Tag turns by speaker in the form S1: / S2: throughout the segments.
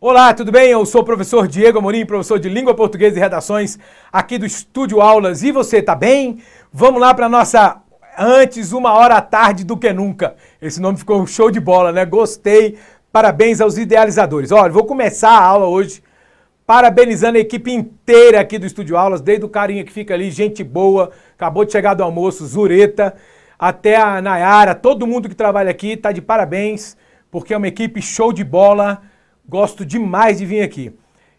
S1: Olá, tudo bem? Eu sou o professor Diego Amorim, professor de Língua Portuguesa e Redações aqui do Estúdio Aulas. E você, tá bem? Vamos lá para nossa antes uma hora à tarde do que nunca. Esse nome ficou show de bola, né? Gostei. Parabéns aos idealizadores. Olha, vou começar a aula hoje parabenizando a equipe inteira aqui do Estúdio Aulas, desde o carinha que fica ali, gente boa, acabou de chegar do almoço, Zureta, até a Nayara, todo mundo que trabalha aqui tá de parabéns, porque é uma equipe show de bola Gosto demais de vir aqui.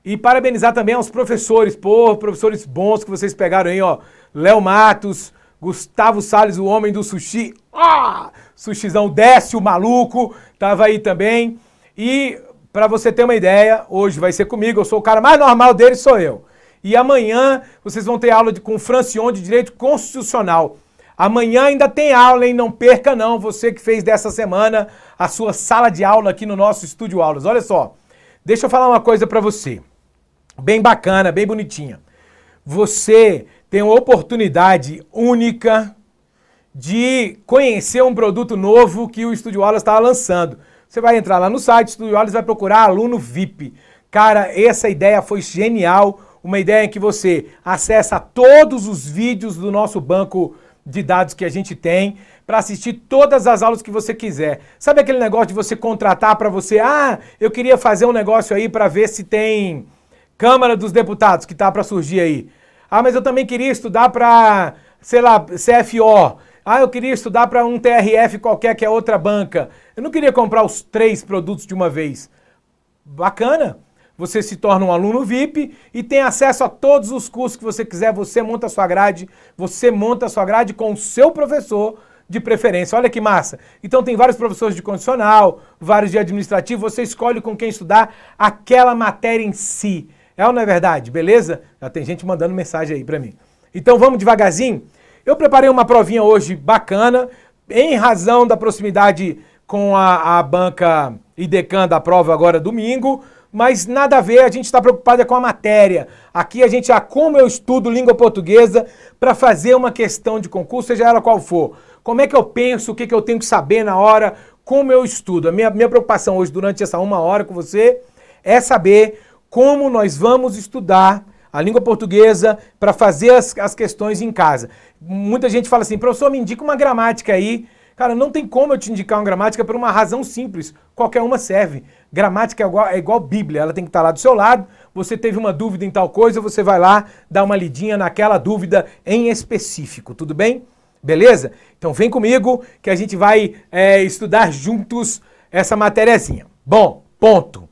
S1: E parabenizar também aos professores, pô, professores bons que vocês pegaram aí, ó. Léo Matos, Gustavo Sales, o homem do sushi. Ah! Sushizão o maluco, tava aí também. E para você ter uma ideia, hoje vai ser comigo, eu sou o cara mais normal dele, sou eu. E amanhã vocês vão ter aula de, com o Francion de Direito Constitucional. Amanhã ainda tem aula, hein? Não perca não, você que fez dessa semana a sua sala de aula aqui no nosso estúdio aulas. Olha só, Deixa eu falar uma coisa para você. Bem bacana, bem bonitinha. Você tem uma oportunidade única de conhecer um produto novo que o Estúdio Wallace está lançando. Você vai entrar lá no site Estúdio Aulas vai procurar aluno VIP. Cara, essa ideia foi genial. Uma ideia em que você acessa todos os vídeos do nosso banco de dados que a gente tem para assistir todas as aulas que você quiser. Sabe aquele negócio de você contratar para você, ah, eu queria fazer um negócio aí para ver se tem Câmara dos Deputados que tá para surgir aí. Ah, mas eu também queria estudar para, sei lá, CFO. Ah, eu queria estudar para um TRF qualquer que é outra banca. Eu não queria comprar os três produtos de uma vez. Bacana você se torna um aluno VIP e tem acesso a todos os cursos que você quiser. Você monta a sua grade, você monta a sua grade com o seu professor de preferência. Olha que massa. Então tem vários professores de condicional, vários de administrativo, você escolhe com quem estudar aquela matéria em si. É ou não é verdade? Beleza? Já tem gente mandando mensagem aí para mim. Então vamos devagarzinho. Eu preparei uma provinha hoje bacana, em razão da proximidade com a, a banca IDECAN da prova agora domingo mas nada a ver, a gente está preocupado é com a matéria. Aqui a gente, ah, como eu estudo língua portuguesa para fazer uma questão de concurso, seja ela qual for. Como é que eu penso, o que, que eu tenho que saber na hora, como eu estudo. A minha, minha preocupação hoje, durante essa uma hora com você, é saber como nós vamos estudar a língua portuguesa para fazer as, as questões em casa. Muita gente fala assim, professor, me indica uma gramática aí. Cara, não tem como eu te indicar uma gramática por uma razão simples. Qualquer uma serve. Gramática é igual, é igual Bíblia, ela tem que estar tá lá do seu lado. Você teve uma dúvida em tal coisa, você vai lá dar uma lidinha naquela dúvida em específico, tudo bem? Beleza? Então vem comigo que a gente vai é, estudar juntos essa matériazinha. Bom, ponto.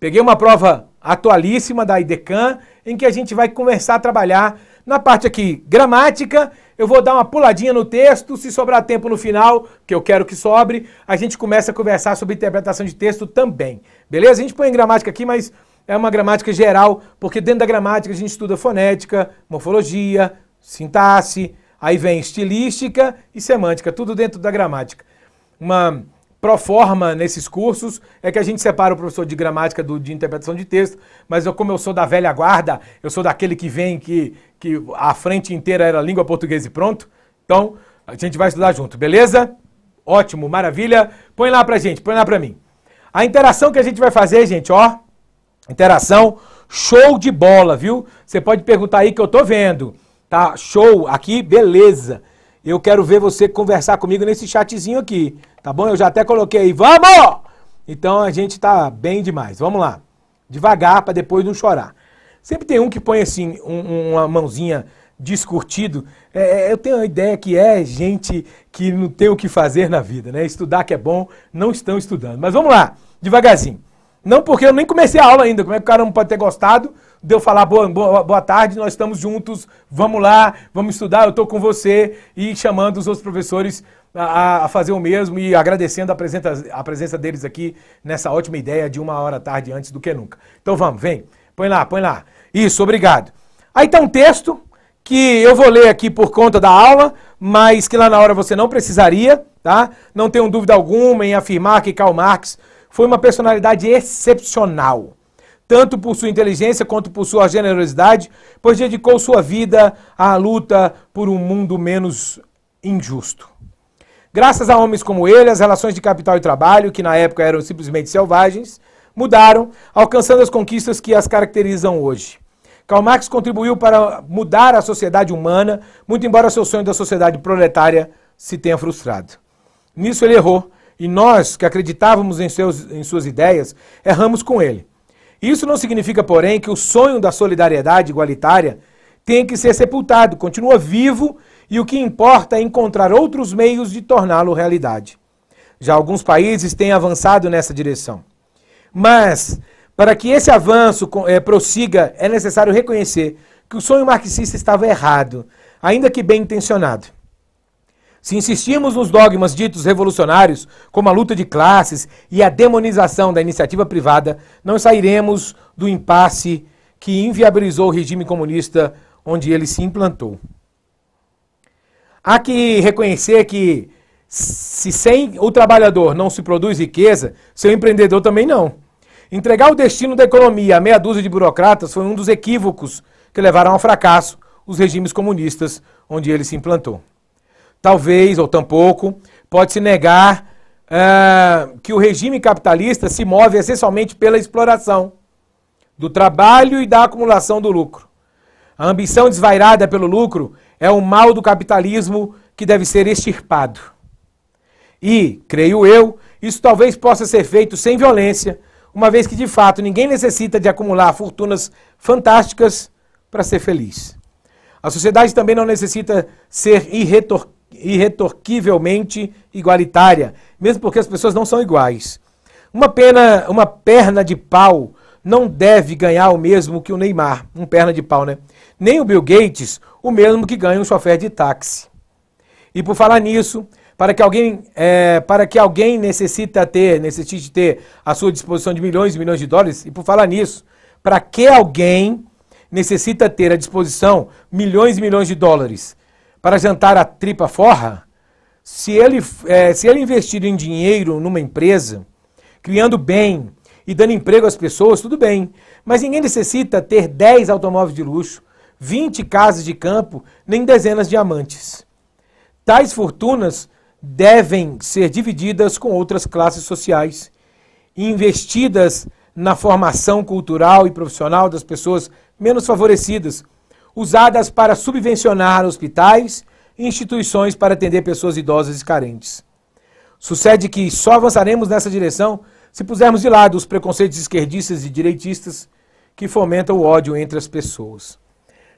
S1: Peguei uma prova atualíssima da IDECAN em que a gente vai começar a trabalhar na parte aqui gramática eu vou dar uma puladinha no texto, se sobrar tempo no final, que eu quero que sobre, a gente começa a conversar sobre interpretação de texto também. Beleza? A gente põe em gramática aqui, mas é uma gramática geral, porque dentro da gramática a gente estuda fonética, morfologia, sintaxe, aí vem estilística e semântica, tudo dentro da gramática. Uma Proforma nesses cursos é que a gente separa o professor de gramática do de interpretação de texto, mas eu, como eu sou da velha guarda, eu sou daquele que vem que, que a frente inteira era língua portuguesa e pronto. Então, a gente vai estudar junto, beleza? Ótimo, maravilha. Põe lá pra gente, põe lá pra mim. A interação que a gente vai fazer, gente, ó. Interação show de bola, viu? Você pode perguntar aí que eu tô vendo. Tá show aqui, beleza. Eu quero ver você conversar comigo nesse chatzinho aqui, Tá bom? Eu já até coloquei. Vamos! Então a gente tá bem demais. Vamos lá. Devagar para depois não chorar. Sempre tem um que põe assim, um, uma mãozinha descurtido. É, é, eu tenho a ideia que é gente que não tem o que fazer na vida, né? Estudar que é bom, não estão estudando. Mas vamos lá, devagarzinho. Não porque eu nem comecei a aula ainda, como é que o cara não pode ter gostado de eu falar boa, boa, boa tarde, nós estamos juntos, vamos lá, vamos estudar, eu estou com você e chamando os outros professores a, a fazer o mesmo e agradecendo a presença, a presença deles aqui nessa ótima ideia de uma hora tarde antes do que nunca. Então vamos, vem. Põe lá, põe lá. Isso, obrigado. Aí tá um texto que eu vou ler aqui por conta da aula, mas que lá na hora você não precisaria, tá? Não tenho dúvida alguma em afirmar que Karl Marx foi uma personalidade excepcional, tanto por sua inteligência quanto por sua generosidade, pois dedicou sua vida à luta por um mundo menos injusto. Graças a homens como ele, as relações de capital e trabalho, que na época eram simplesmente selvagens, mudaram, alcançando as conquistas que as caracterizam hoje. Karl Marx contribuiu para mudar a sociedade humana, muito embora seu sonho da sociedade proletária se tenha frustrado. Nisso ele errou, e nós, que acreditávamos em, seus, em suas ideias, erramos com ele. Isso não significa, porém, que o sonho da solidariedade igualitária tenha que ser sepultado, continua vivo e o que importa é encontrar outros meios de torná-lo realidade. Já alguns países têm avançado nessa direção. Mas, para que esse avanço é, prossiga, é necessário reconhecer que o sonho marxista estava errado, ainda que bem intencionado. Se insistirmos nos dogmas ditos revolucionários, como a luta de classes e a demonização da iniciativa privada, não sairemos do impasse que inviabilizou o regime comunista onde ele se implantou. Há que reconhecer que se sem o trabalhador não se produz riqueza, seu empreendedor também não. Entregar o destino da economia a meia dúzia de burocratas foi um dos equívocos que levaram ao fracasso os regimes comunistas onde ele se implantou. Talvez, ou tampouco, pode-se negar uh, que o regime capitalista se move essencialmente pela exploração do trabalho e da acumulação do lucro. A ambição desvairada pelo lucro é um mal do capitalismo que deve ser extirpado. E, creio eu, isso talvez possa ser feito sem violência, uma vez que de fato ninguém necessita de acumular fortunas fantásticas para ser feliz. A sociedade também não necessita ser irretor irretorquivelmente igualitária, mesmo porque as pessoas não são iguais. Uma, pena, uma perna de pau não deve ganhar o mesmo que o Neymar, um perna de pau, né? Nem o Bill Gates o mesmo que ganha um chofer de táxi. E por falar nisso, para que alguém, é, para que alguém necessita ter, necessite ter à sua disposição de milhões e milhões de dólares, e por falar nisso, para que alguém necessita ter à disposição milhões e milhões de dólares para jantar a tripa forra, se ele, é, se ele investir em dinheiro numa empresa, criando bem e dando emprego às pessoas, tudo bem. Mas ninguém necessita ter 10 automóveis de luxo, 20 casas de campo, nem dezenas de amantes. Tais fortunas devem ser divididas com outras classes sociais, investidas na formação cultural e profissional das pessoas menos favorecidas, usadas para subvencionar hospitais e instituições para atender pessoas idosas e carentes. Sucede que só avançaremos nessa direção se pusermos de lado os preconceitos esquerdistas e direitistas que fomentam o ódio entre as pessoas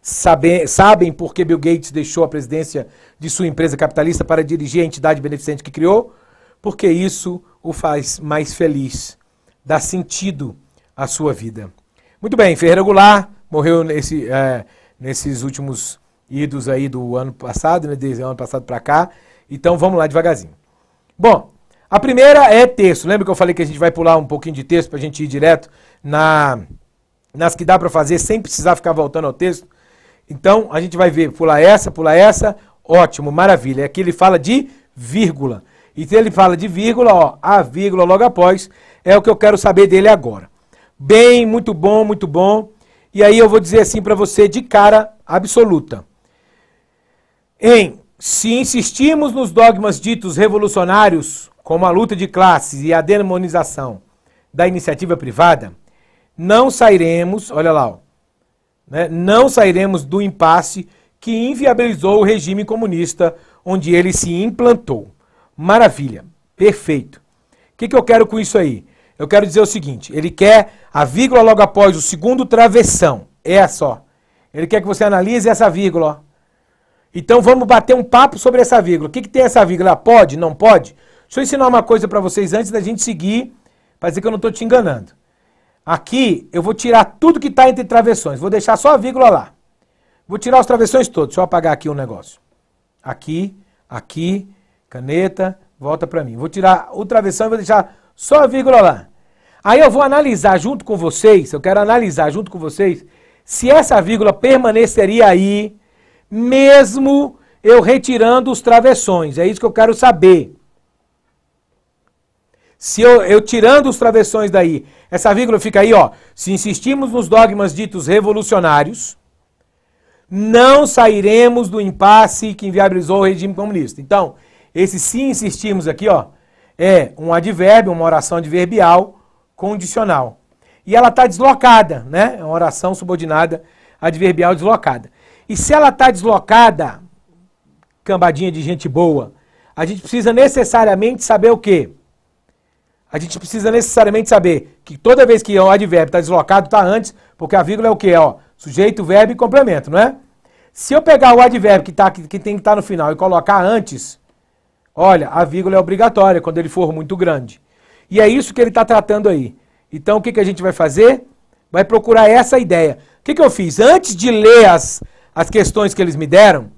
S1: saber, sabem por que Bill Gates deixou a presidência de sua empresa capitalista para dirigir a entidade beneficente que criou? Porque isso o faz mais feliz, dá sentido à sua vida. Muito bem, Ferreira Goulart morreu nesse, é, nesses últimos idos aí do ano passado, né, desde o ano passado para cá. Então vamos lá devagarzinho. Bom, a primeira é texto. Lembra que eu falei que a gente vai pular um pouquinho de texto para a gente ir direto na, nas que dá para fazer sem precisar ficar voltando ao texto? Então, a gente vai ver, pula essa, pula essa, ótimo, maravilha. Aqui ele fala de vírgula. E se ele fala de vírgula, ó, a vírgula logo após, é o que eu quero saber dele agora. Bem, muito bom, muito bom. E aí eu vou dizer assim para você de cara absoluta. Em se insistirmos nos dogmas ditos revolucionários, como a luta de classes e a demonização da iniciativa privada, não sairemos, olha lá, ó, né? Não sairemos do impasse que inviabilizou o regime comunista onde ele se implantou. Maravilha, perfeito. O que, que eu quero com isso aí? Eu quero dizer o seguinte: ele quer a vírgula logo após o segundo travessão. É só. Ele quer que você analise essa vírgula. Então vamos bater um papo sobre essa vírgula. O que, que tem essa vírgula? Pode? Não pode? Deixa eu ensinar uma coisa para vocês antes da gente seguir, para dizer que eu não estou te enganando. Aqui eu vou tirar tudo que está entre travessões. Vou deixar só a vírgula lá. Vou tirar os travessões todos. Deixa eu apagar aqui um negócio. Aqui, aqui, caneta, volta para mim. Vou tirar o travessão e vou deixar só a vírgula lá. Aí eu vou analisar junto com vocês, eu quero analisar junto com vocês, se essa vírgula permaneceria aí, mesmo eu retirando os travessões. É isso que eu quero saber. Se eu, eu tirando os travessões daí, essa vírgula fica aí, ó. Se insistirmos nos dogmas ditos revolucionários, não sairemos do impasse que inviabilizou o regime comunista. Então, esse se insistirmos aqui, ó, é um advérbio, uma oração adverbial condicional. E ela está deslocada, né? É uma oração subordinada adverbial deslocada. E se ela está deslocada, cambadinha de gente boa, a gente precisa necessariamente saber o quê? A gente precisa necessariamente saber que toda vez que o advérbio está deslocado, está antes, porque a vírgula é o quê? Ó, sujeito, verbo e complemento, não é? Se eu pegar o advérbio que, tá, que, que tem que estar tá no final e colocar antes, olha, a vírgula é obrigatória quando ele for muito grande. E é isso que ele está tratando aí. Então o que, que a gente vai fazer? Vai procurar essa ideia. O que, que eu fiz? Antes de ler as, as questões que eles me deram,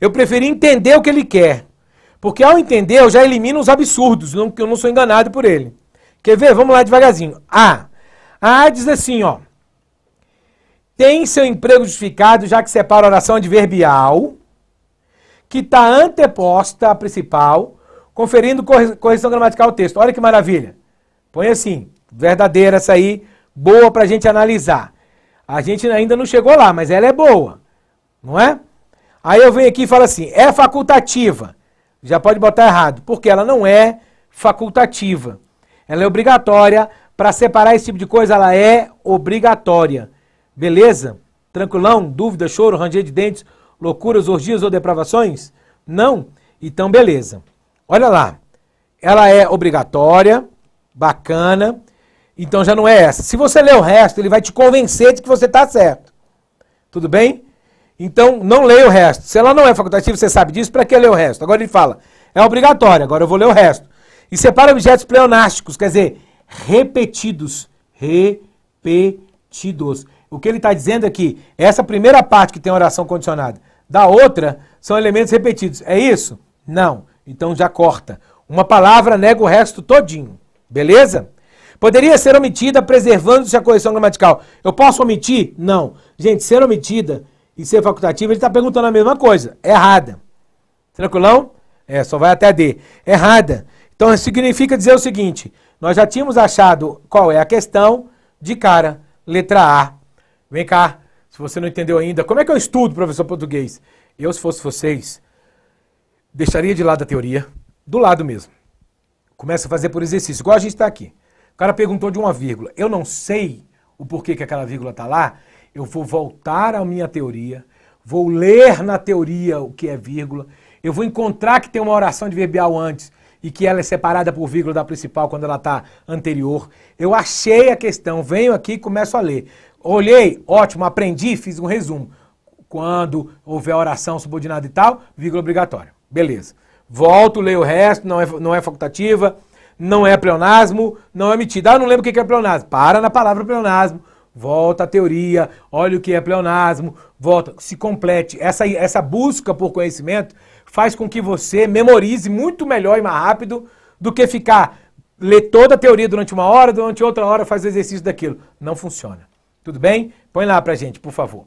S1: eu preferi entender o que ele quer. Porque ao entender, eu já elimino os absurdos, não, que eu não sou enganado por ele. Quer ver? Vamos lá devagarzinho. A. A diz assim, ó. Tem seu emprego justificado, já que separa a oração adverbial, que está anteposta à principal, conferindo correção gramatical ao texto. Olha que maravilha. Põe assim, verdadeira essa aí, boa para a gente analisar. A gente ainda não chegou lá, mas ela é boa, não é? Aí eu venho aqui e falo assim, é facultativa já pode botar errado, porque ela não é facultativa. Ela é obrigatória. Para separar esse tipo de coisa, ela é obrigatória. Beleza? Tranquilão? Dúvida, choro, ranger de dentes, loucuras, orgias ou depravações? Não? Então, beleza. Olha lá. Ela é obrigatória, bacana. Então já não é essa. Se você ler o resto, ele vai te convencer de que você está certo. Tudo bem? Então, não leia o resto. Se ela não é facultativa, você sabe disso, para que ler o resto? Agora ele fala, é obrigatório, agora eu vou ler o resto. E separa objetos pleonásticos, quer dizer, repetidos. Repetidos. O que ele está dizendo aqui, é que essa primeira parte que tem oração condicionada, da outra, são elementos repetidos. É isso? Não. Então já corta. Uma palavra nega o resto todinho. Beleza? Poderia ser omitida preservando-se a correção gramatical. Eu posso omitir? Não. Gente, ser omitida e ser facultativo, ele está perguntando a mesma coisa. Errada. Tranquilão? É, só vai até D. Errada. Então significa dizer o seguinte: nós já tínhamos achado qual é a questão de cara, letra A. Vem cá, se você não entendeu ainda, como é que eu estudo, professor português? Eu, se fosse vocês, deixaria de lado a teoria, do lado mesmo. Começa a fazer por exercício, igual a gente está aqui. O cara perguntou de uma vírgula. Eu não sei o porquê que aquela vírgula está lá, eu vou voltar à minha teoria, vou ler na teoria o que é vírgula, eu vou encontrar que tem uma oração adverbial antes e que ela é separada por vírgula da principal quando ela está anterior. Eu achei a questão, venho aqui e começo a ler. Olhei, ótimo, aprendi, fiz um resumo. Quando houver oração subordinada e tal, vírgula obrigatória. Beleza. Volto, leio o resto, não é, não é facultativa, não é pleonasmo, não é metida. Ah, não lembro o que é pleonasmo. Para na palavra pleonasmo Volta à teoria, olha o que é pleonasmo, volta, se complete. Essa, essa busca por conhecimento faz com que você memorize muito melhor e mais rápido do que ficar ler toda a teoria durante uma hora, durante outra hora faz o exercício daquilo. Não funciona. Tudo bem? Põe lá pra gente, por favor.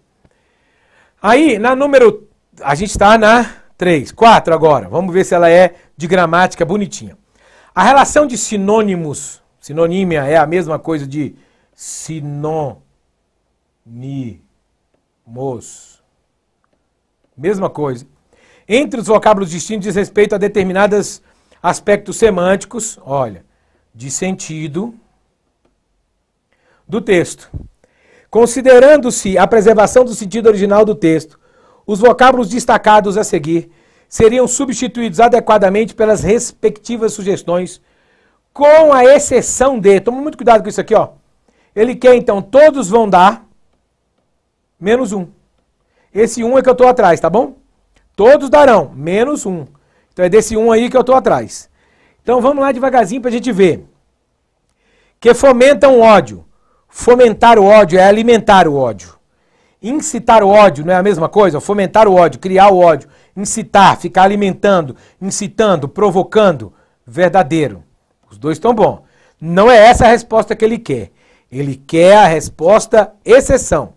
S1: Aí, na número. A gente está na 3, 4 agora. Vamos ver se ela é de gramática bonitinha. A relação de sinônimos, sinonímia é a mesma coisa de sinônimos. Mesma coisa. Entre os vocábulos distintos diz respeito a determinados aspectos semânticos, olha, de sentido do texto. Considerando-se a preservação do sentido original do texto, os vocábulos destacados a seguir seriam substituídos adequadamente pelas respectivas sugestões, com a exceção de. Toma muito cuidado com isso aqui, ó. Ele quer, então, todos vão dar menos um. Esse um é que eu estou atrás, tá bom? Todos darão, menos um. Então é desse um aí que eu estou atrás. Então vamos lá devagarzinho para a gente ver. Que fomentam ódio. Fomentar o ódio é alimentar o ódio. Incitar o ódio não é a mesma coisa? Fomentar o ódio, criar o ódio, incitar, ficar alimentando, incitando, provocando. Verdadeiro. Os dois estão bons. Não é essa a resposta que ele quer. Ele quer a resposta exceção.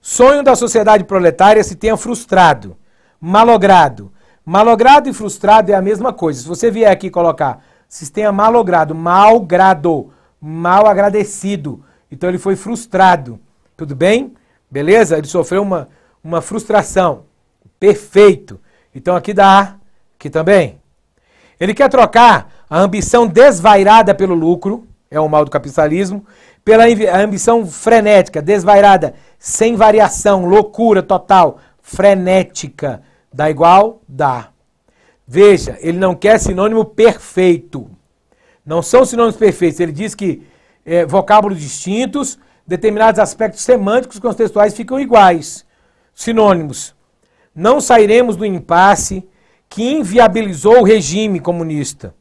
S1: Sonho da sociedade proletária se tenha frustrado, malogrado. Malogrado e frustrado é a mesma coisa. Se você vier aqui colocar sistema malogrado, malgrado, mal agradecido, então ele foi frustrado. Tudo bem? Beleza? Ele sofreu uma, uma frustração. Perfeito. Então aqui dá, aqui também. Ele quer trocar a ambição desvairada pelo lucro, é o mal do capitalismo, pela ambição frenética, desvairada, sem variação, loucura total, frenética. Dá igual? Dá. Veja, ele não quer sinônimo perfeito. Não são sinônimos perfeitos. Ele diz que é, vocábulos distintos, determinados aspectos semânticos contextuais ficam iguais. Sinônimos. Não sairemos do impasse que inviabilizou o regime comunista.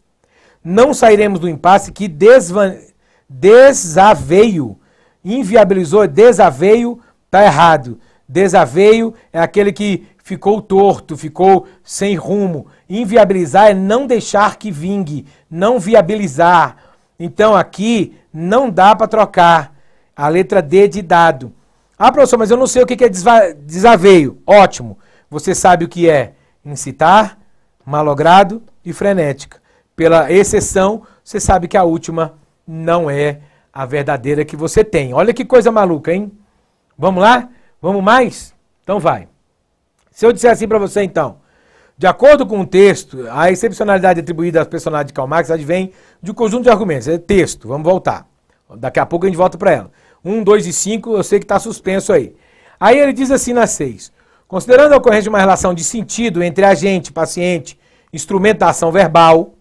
S1: Não sairemos do impasse que desvaneceu desaveio. Inviabilizou, desaveio, tá errado. Desaveio é aquele que ficou torto, ficou sem rumo. Inviabilizar é não deixar que vingue, não viabilizar. Então aqui não dá para trocar a letra D de dado. Ah, professor, mas eu não sei o que é desaveio. Ótimo. Você sabe o que é incitar, malogrado e frenética. Pela exceção, você sabe que a última não é a verdadeira que você tem. Olha que coisa maluca, hein? Vamos lá? Vamos mais? Então vai. Se eu disser assim para você, então, de acordo com o texto, a excepcionalidade atribuída aos personagens de Karl Marx advém de um conjunto de argumentos. É texto, vamos voltar. Daqui a pouco a gente volta para ela. 1, 2 e 5, eu sei que está suspenso aí. Aí ele diz assim na 6. Considerando a ocorrência de uma relação de sentido entre agente, paciente, instrumentação verbal,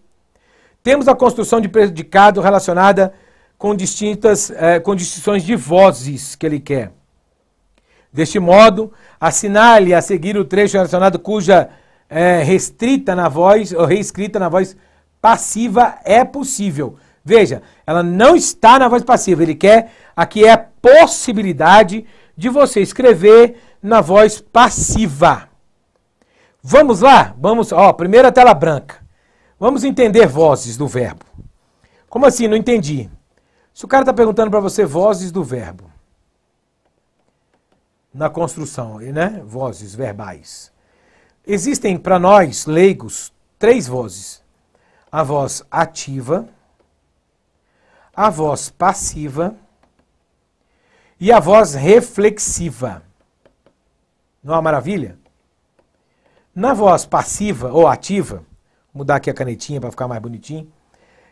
S1: temos a construção de predicado relacionada com distintas eh, com distinções de vozes que ele quer. Deste modo, assinale a seguir o trecho relacionado cuja eh, restrita na voz, ou reescrita na voz passiva é possível. Veja, ela não está na voz passiva, ele quer aqui é a possibilidade de você escrever na voz passiva. Vamos lá? Vamos, ó, primeira tela branca. Vamos entender vozes do verbo. Como assim? Não entendi. Se o cara está perguntando para você vozes do verbo na construção, né? Vozes verbais. Existem para nós leigos três vozes: a voz ativa, a voz passiva e a voz reflexiva. Não é uma maravilha? Na voz passiva ou ativa, mudar aqui a canetinha para ficar mais bonitinho.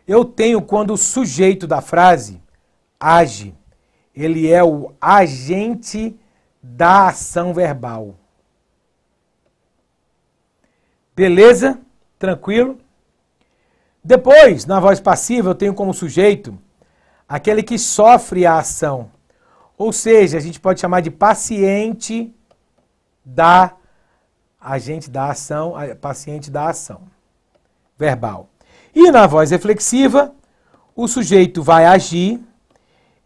S1: Eu tenho quando o sujeito da frase age, ele é o agente da ação verbal. Beleza? Tranquilo? Depois, na voz passiva, eu tenho como sujeito aquele que sofre a ação. Ou seja, a gente pode chamar de paciente da agente da ação, paciente da ação verbal. E na voz reflexiva, o sujeito vai agir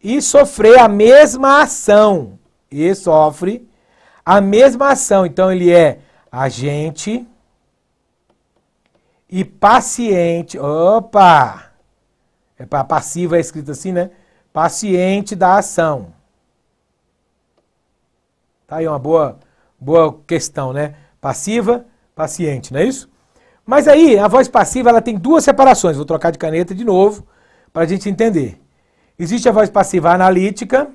S1: e sofrer a mesma ação. E sofre a mesma ação. Então ele é agente e paciente. Opa! É para passiva é escrito assim, né? Paciente da ação. Tá aí uma boa boa questão, né? Passiva, paciente, não é isso? Mas aí a voz passiva ela tem duas separações. Vou trocar de caneta de novo para a gente entender. Existe a voz passiva analítica.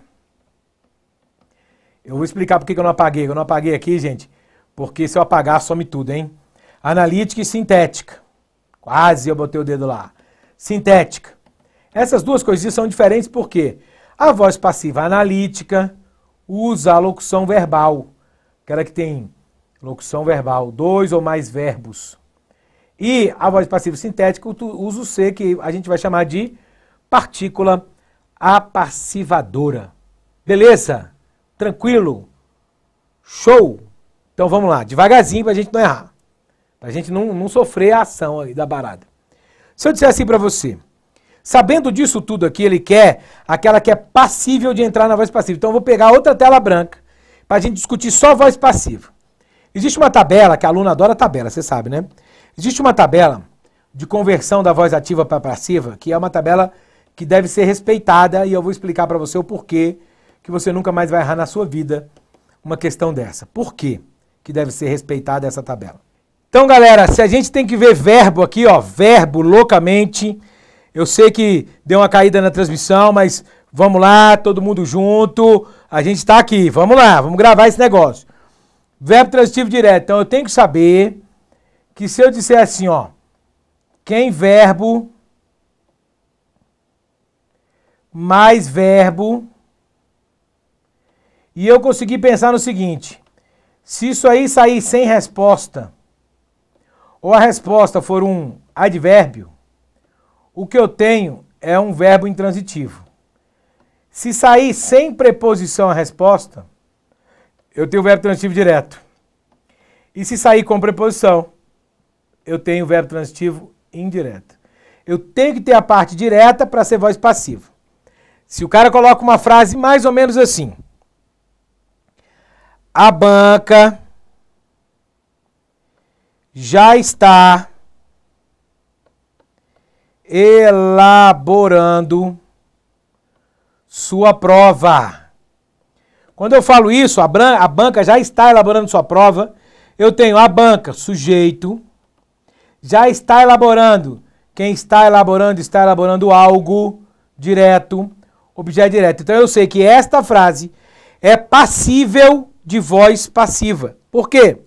S1: Eu vou explicar por que eu não apaguei. Eu não apaguei aqui, gente, porque se eu apagar some tudo, hein? Analítica e sintética. Quase eu botei o dedo lá. Sintética. Essas duas coisas são diferentes porque a voz passiva analítica usa a locução verbal, aquela é que tem locução verbal, dois ou mais verbos. E a voz passiva sintética usa o C, que a gente vai chamar de partícula apassivadora. Beleza? Tranquilo? Show? Então vamos lá, devagarzinho para a gente não errar. Para a gente não, não sofrer a ação aí da barada. Se eu disser assim para você, sabendo disso tudo aqui, ele quer aquela que é passível de entrar na voz passiva. Então eu vou pegar outra tela branca para a gente discutir só voz passiva. Existe uma tabela, que a aluna adora tabela, você sabe, né? Existe uma tabela de conversão da voz ativa para passiva, que é uma tabela que deve ser respeitada e eu vou explicar para você o porquê que você nunca mais vai errar na sua vida uma questão dessa. Por quê que deve ser respeitada essa tabela? Então, galera, se a gente tem que ver verbo aqui, ó, verbo loucamente, eu sei que deu uma caída na transmissão, mas vamos lá, todo mundo junto, a gente está aqui, vamos lá, vamos gravar esse negócio. Verbo transitivo direto, então eu tenho que saber que se eu disser assim, ó, quem verbo mais verbo e eu consegui pensar no seguinte: se isso aí sair sem resposta, ou a resposta for um advérbio, o que eu tenho é um verbo intransitivo. Se sair sem preposição a resposta, eu tenho o verbo transitivo direto. E se sair com preposição, eu tenho o verbo transitivo indireto. Eu tenho que ter a parte direta para ser voz passiva. Se o cara coloca uma frase mais ou menos assim: A banca já está elaborando sua prova. Quando eu falo isso, a, a banca já está elaborando sua prova. Eu tenho a banca, sujeito, já está elaborando. Quem está elaborando, está elaborando algo direto, objeto direto. Então eu sei que esta frase é passível de voz passiva. Por quê?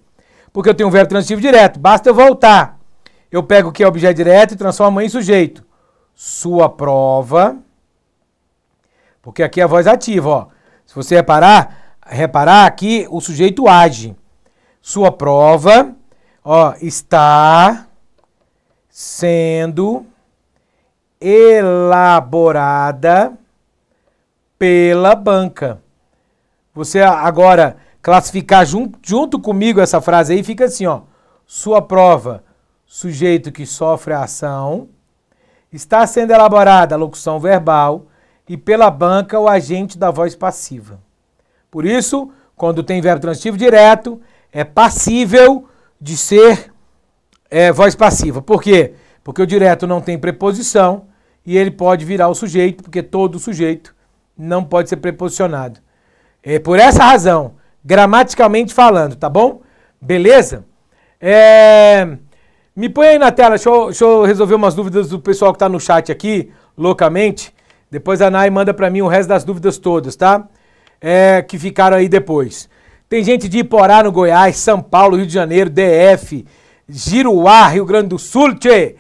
S1: Porque eu tenho um verbo transitivo direto. Basta eu voltar. Eu pego o que é objeto direto e transformo em sujeito. Sua prova. Porque aqui é a voz ativa, ó. Se você reparar, reparar aqui o sujeito age. Sua prova, ó, está sendo elaborada pela banca. Você agora classificar junto, junto comigo essa frase aí fica assim, ó. Sua prova, sujeito que sofre a ação, está sendo elaborada a locução verbal e pela banca o agente da voz passiva. Por isso, quando tem verbo transitivo direto, é passível de ser é voz passiva. Por quê? Porque o direto não tem preposição e ele pode virar o sujeito, porque todo sujeito não pode ser preposicionado. É por essa razão, gramaticalmente falando, tá bom? Beleza? É... Me põe aí na tela, deixa eu, deixa eu resolver umas dúvidas do pessoal que está no chat aqui, loucamente. Depois a Nai manda para mim o resto das dúvidas todas, tá? É, que ficaram aí depois. Tem gente de Iporá, no Goiás, São Paulo, Rio de Janeiro, DF, Giruá, Rio Grande do Sul, tchê.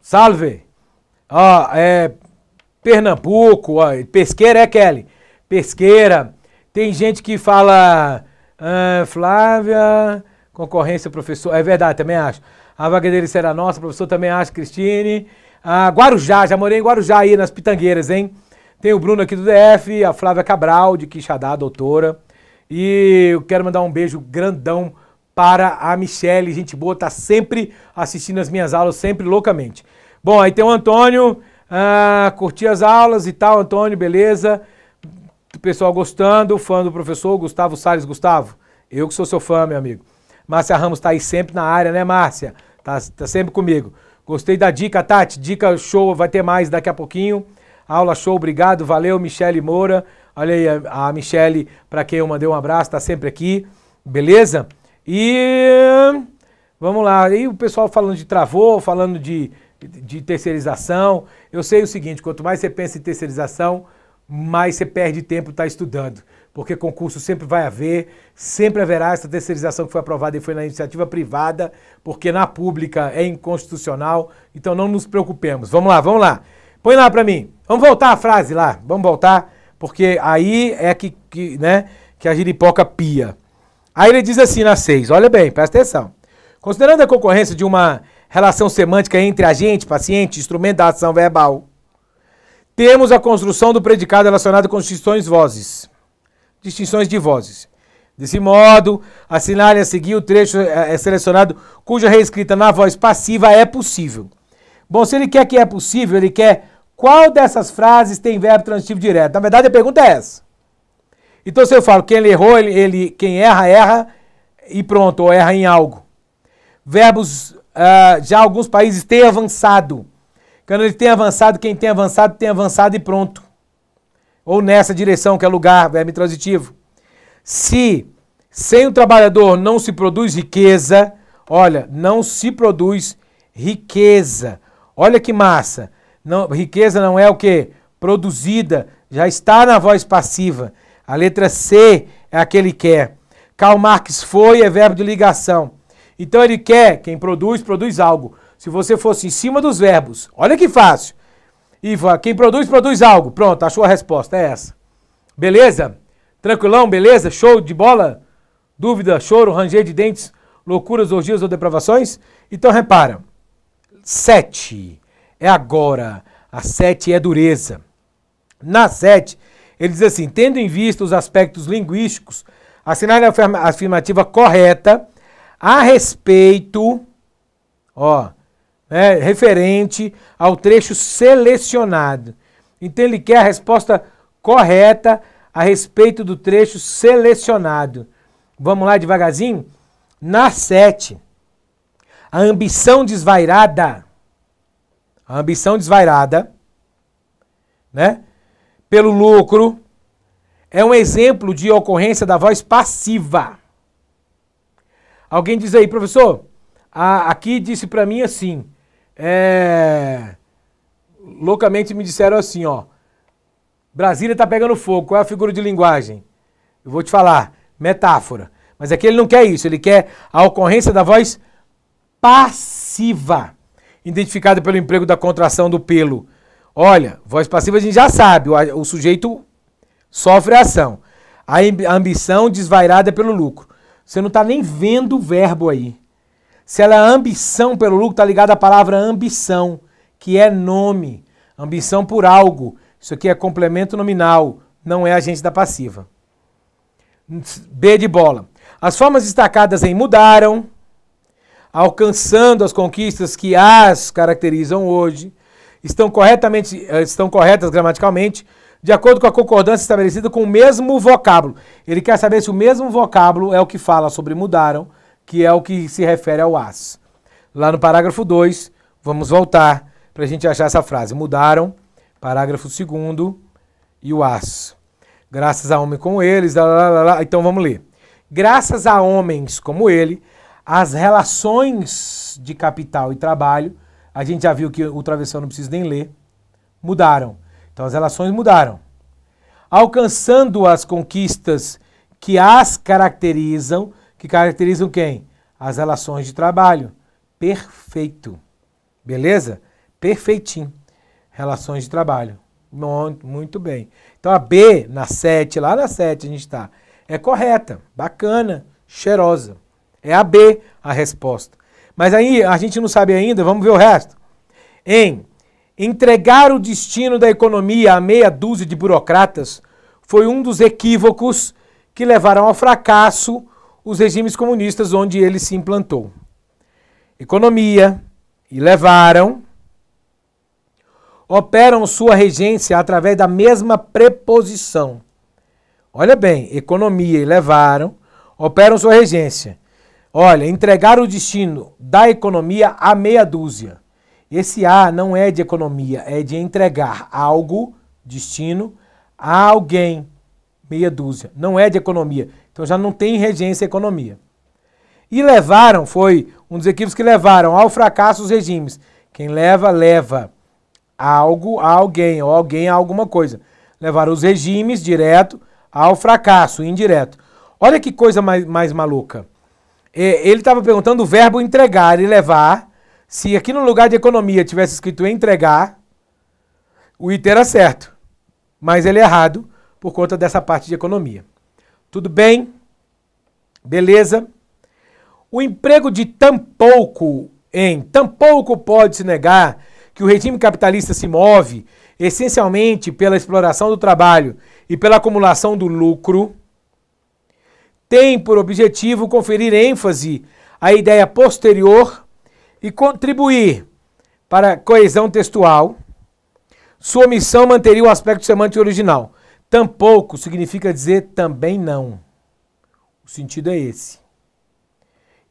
S1: Salve. Ah, é, Pernambuco, Pesqueira é Kelly. Pesqueira. Tem gente que fala ah, Flávia, concorrência, professor. É verdade, também acho. A vaga dele será nossa, professor, também acho, Cristine. Ah, Guarujá, já morei em Guarujá aí, nas Pitangueiras, hein? Tem o Bruno aqui do DF, a Flávia Cabral, de Quixadá, doutora. E eu quero mandar um beijo grandão para a Michelle, gente boa, tá sempre assistindo as minhas aulas, sempre loucamente. Bom, aí tem o Antônio, ah, curti as aulas e tal, Antônio, beleza. O pessoal gostando, fã do professor Gustavo Salles. Gustavo, eu que sou seu fã, meu amigo. Márcia Ramos tá aí sempre na área, né, Márcia? Tá, tá sempre comigo. Gostei da dica, Tati. Dica show, vai ter mais daqui a pouquinho. Aula show, obrigado. Valeu, Michele Moura. Olha aí, a Michele, para quem eu mandei um abraço, tá sempre aqui. Beleza? E vamos lá, aí o pessoal falando de travou, falando de, de terceirização. Eu sei o seguinte: quanto mais você pensa em terceirização, mais você perde tempo está estudando. Porque concurso sempre vai haver, sempre haverá essa terceirização que foi aprovada e foi na iniciativa privada, porque na pública é inconstitucional. Então não nos preocupemos. Vamos lá, vamos lá. Põe lá para mim. Vamos voltar a frase lá. Vamos voltar, porque aí é que, que, né, que a giripoca pia. Aí ele diz assim na 6, olha bem, presta atenção. Considerando a concorrência de uma relação semântica entre agente, paciente, instrumento da ação verbal, temos a construção do predicado relacionado com distinções vozes. Distinções de vozes. Desse modo, assinale a seguir o trecho eh, eh, selecionado cuja reescrita na voz passiva é possível. Bom, se ele quer que é possível, ele quer qual dessas frases tem verbo transitivo direto. Na verdade, a pergunta é essa. Então, se eu falo, quem errou, ele, ele, quem erra, erra, e pronto, ou erra em algo. Verbos, uh, já alguns países têm avançado. Quando ele tem avançado, quem tem avançado, tem avançado e pronto. Ou nessa direção, que é lugar, verbo transitivo. Se sem o trabalhador não se produz riqueza, olha, não se produz riqueza. Olha que massa. Não, riqueza não é o que? Produzida, já está na voz passiva. A letra C é a que ele é. quer. Karl Marx foi é verbo de ligação. Então ele quer, quem produz, produz algo. Se você fosse em cima dos verbos, olha que fácil. Ivan, quem produz, produz algo. Pronto, achou a resposta, é essa. Beleza? Tranquilão, beleza? Show de bola? Dúvida, choro, ranger de dentes, loucuras, orgias ou depravações? Então repara, sete é agora, a sete é dureza. Na sete ele diz assim: tendo em vista os aspectos linguísticos, assinale a afirmativa correta a respeito, ó, né, referente ao trecho selecionado. Então ele quer a resposta correta a respeito do trecho selecionado. Vamos lá devagarzinho? Na 7, a ambição desvairada, a ambição desvairada, né? pelo lucro é um exemplo de ocorrência da voz passiva. Alguém diz aí, professor, a, aqui disse para mim assim, é, loucamente me disseram assim, ó, Brasília está pegando fogo, qual é a figura de linguagem? Eu vou te falar, metáfora. Mas aqui é ele não quer isso, ele quer a ocorrência da voz passiva, identificada pelo emprego da contração do pelo Olha, voz passiva a gente já sabe, o, o sujeito sofre a ação. A ambição desvairada é pelo lucro. Você não está nem vendo o verbo aí. Se ela é ambição pelo lucro, está ligada à palavra ambição, que é nome. Ambição por algo. Isso aqui é complemento nominal, não é agente da passiva. B de bola. As formas destacadas em mudaram, alcançando as conquistas que as caracterizam hoje estão, corretamente, eh, estão corretas gramaticalmente, de acordo com a concordância estabelecida com o mesmo vocábulo. Ele quer saber se o mesmo vocábulo é o que fala sobre mudaram, que é o que se refere ao as. Lá no parágrafo 2, vamos voltar para a gente achar essa frase. Mudaram, parágrafo 2 e o as. Graças a homens como eles, lá, lá, lá, então vamos ler. Graças a homens como ele, as relações de capital e trabalho a gente já viu que o travessão não precisa nem ler. Mudaram. Então as relações mudaram. Alcançando as conquistas que as caracterizam, que caracterizam quem? As relações de trabalho. Perfeito. Beleza? Perfeitinho. Relações de trabalho. Muito bem. Então a B na 7, lá na 7 a gente está. É correta, bacana, cheirosa. É a B a resposta. Mas aí a gente não sabe ainda, vamos ver o resto. Em entregar o destino da economia a meia dúzia de burocratas foi um dos equívocos que levaram ao fracasso os regimes comunistas onde ele se implantou. Economia e levaram operam sua regência através da mesma preposição. Olha bem, economia e levaram operam sua regência Olha, entregar o destino da economia a meia dúzia. Esse A não é de economia, é de entregar algo, destino, a alguém. Meia dúzia. Não é de economia. Então já não tem regência economia. E levaram, foi um dos equipes que levaram ao fracasso os regimes. Quem leva, leva algo a alguém, ou alguém a alguma coisa. Levaram os regimes direto ao fracasso, indireto. Olha que coisa mais, mais maluca. É, ele estava perguntando o verbo entregar e levar. Se aqui no lugar de economia tivesse escrito entregar, o IT era certo. Mas ele é errado por conta dessa parte de economia. Tudo bem? Beleza? O emprego de tampouco em tampouco pode-se negar que o regime capitalista se move essencialmente pela exploração do trabalho e pela acumulação do lucro tem por objetivo conferir ênfase à ideia posterior e contribuir para a coesão textual. Sua omissão manteria o aspecto semântico original. Tampouco significa dizer também não. O sentido é esse.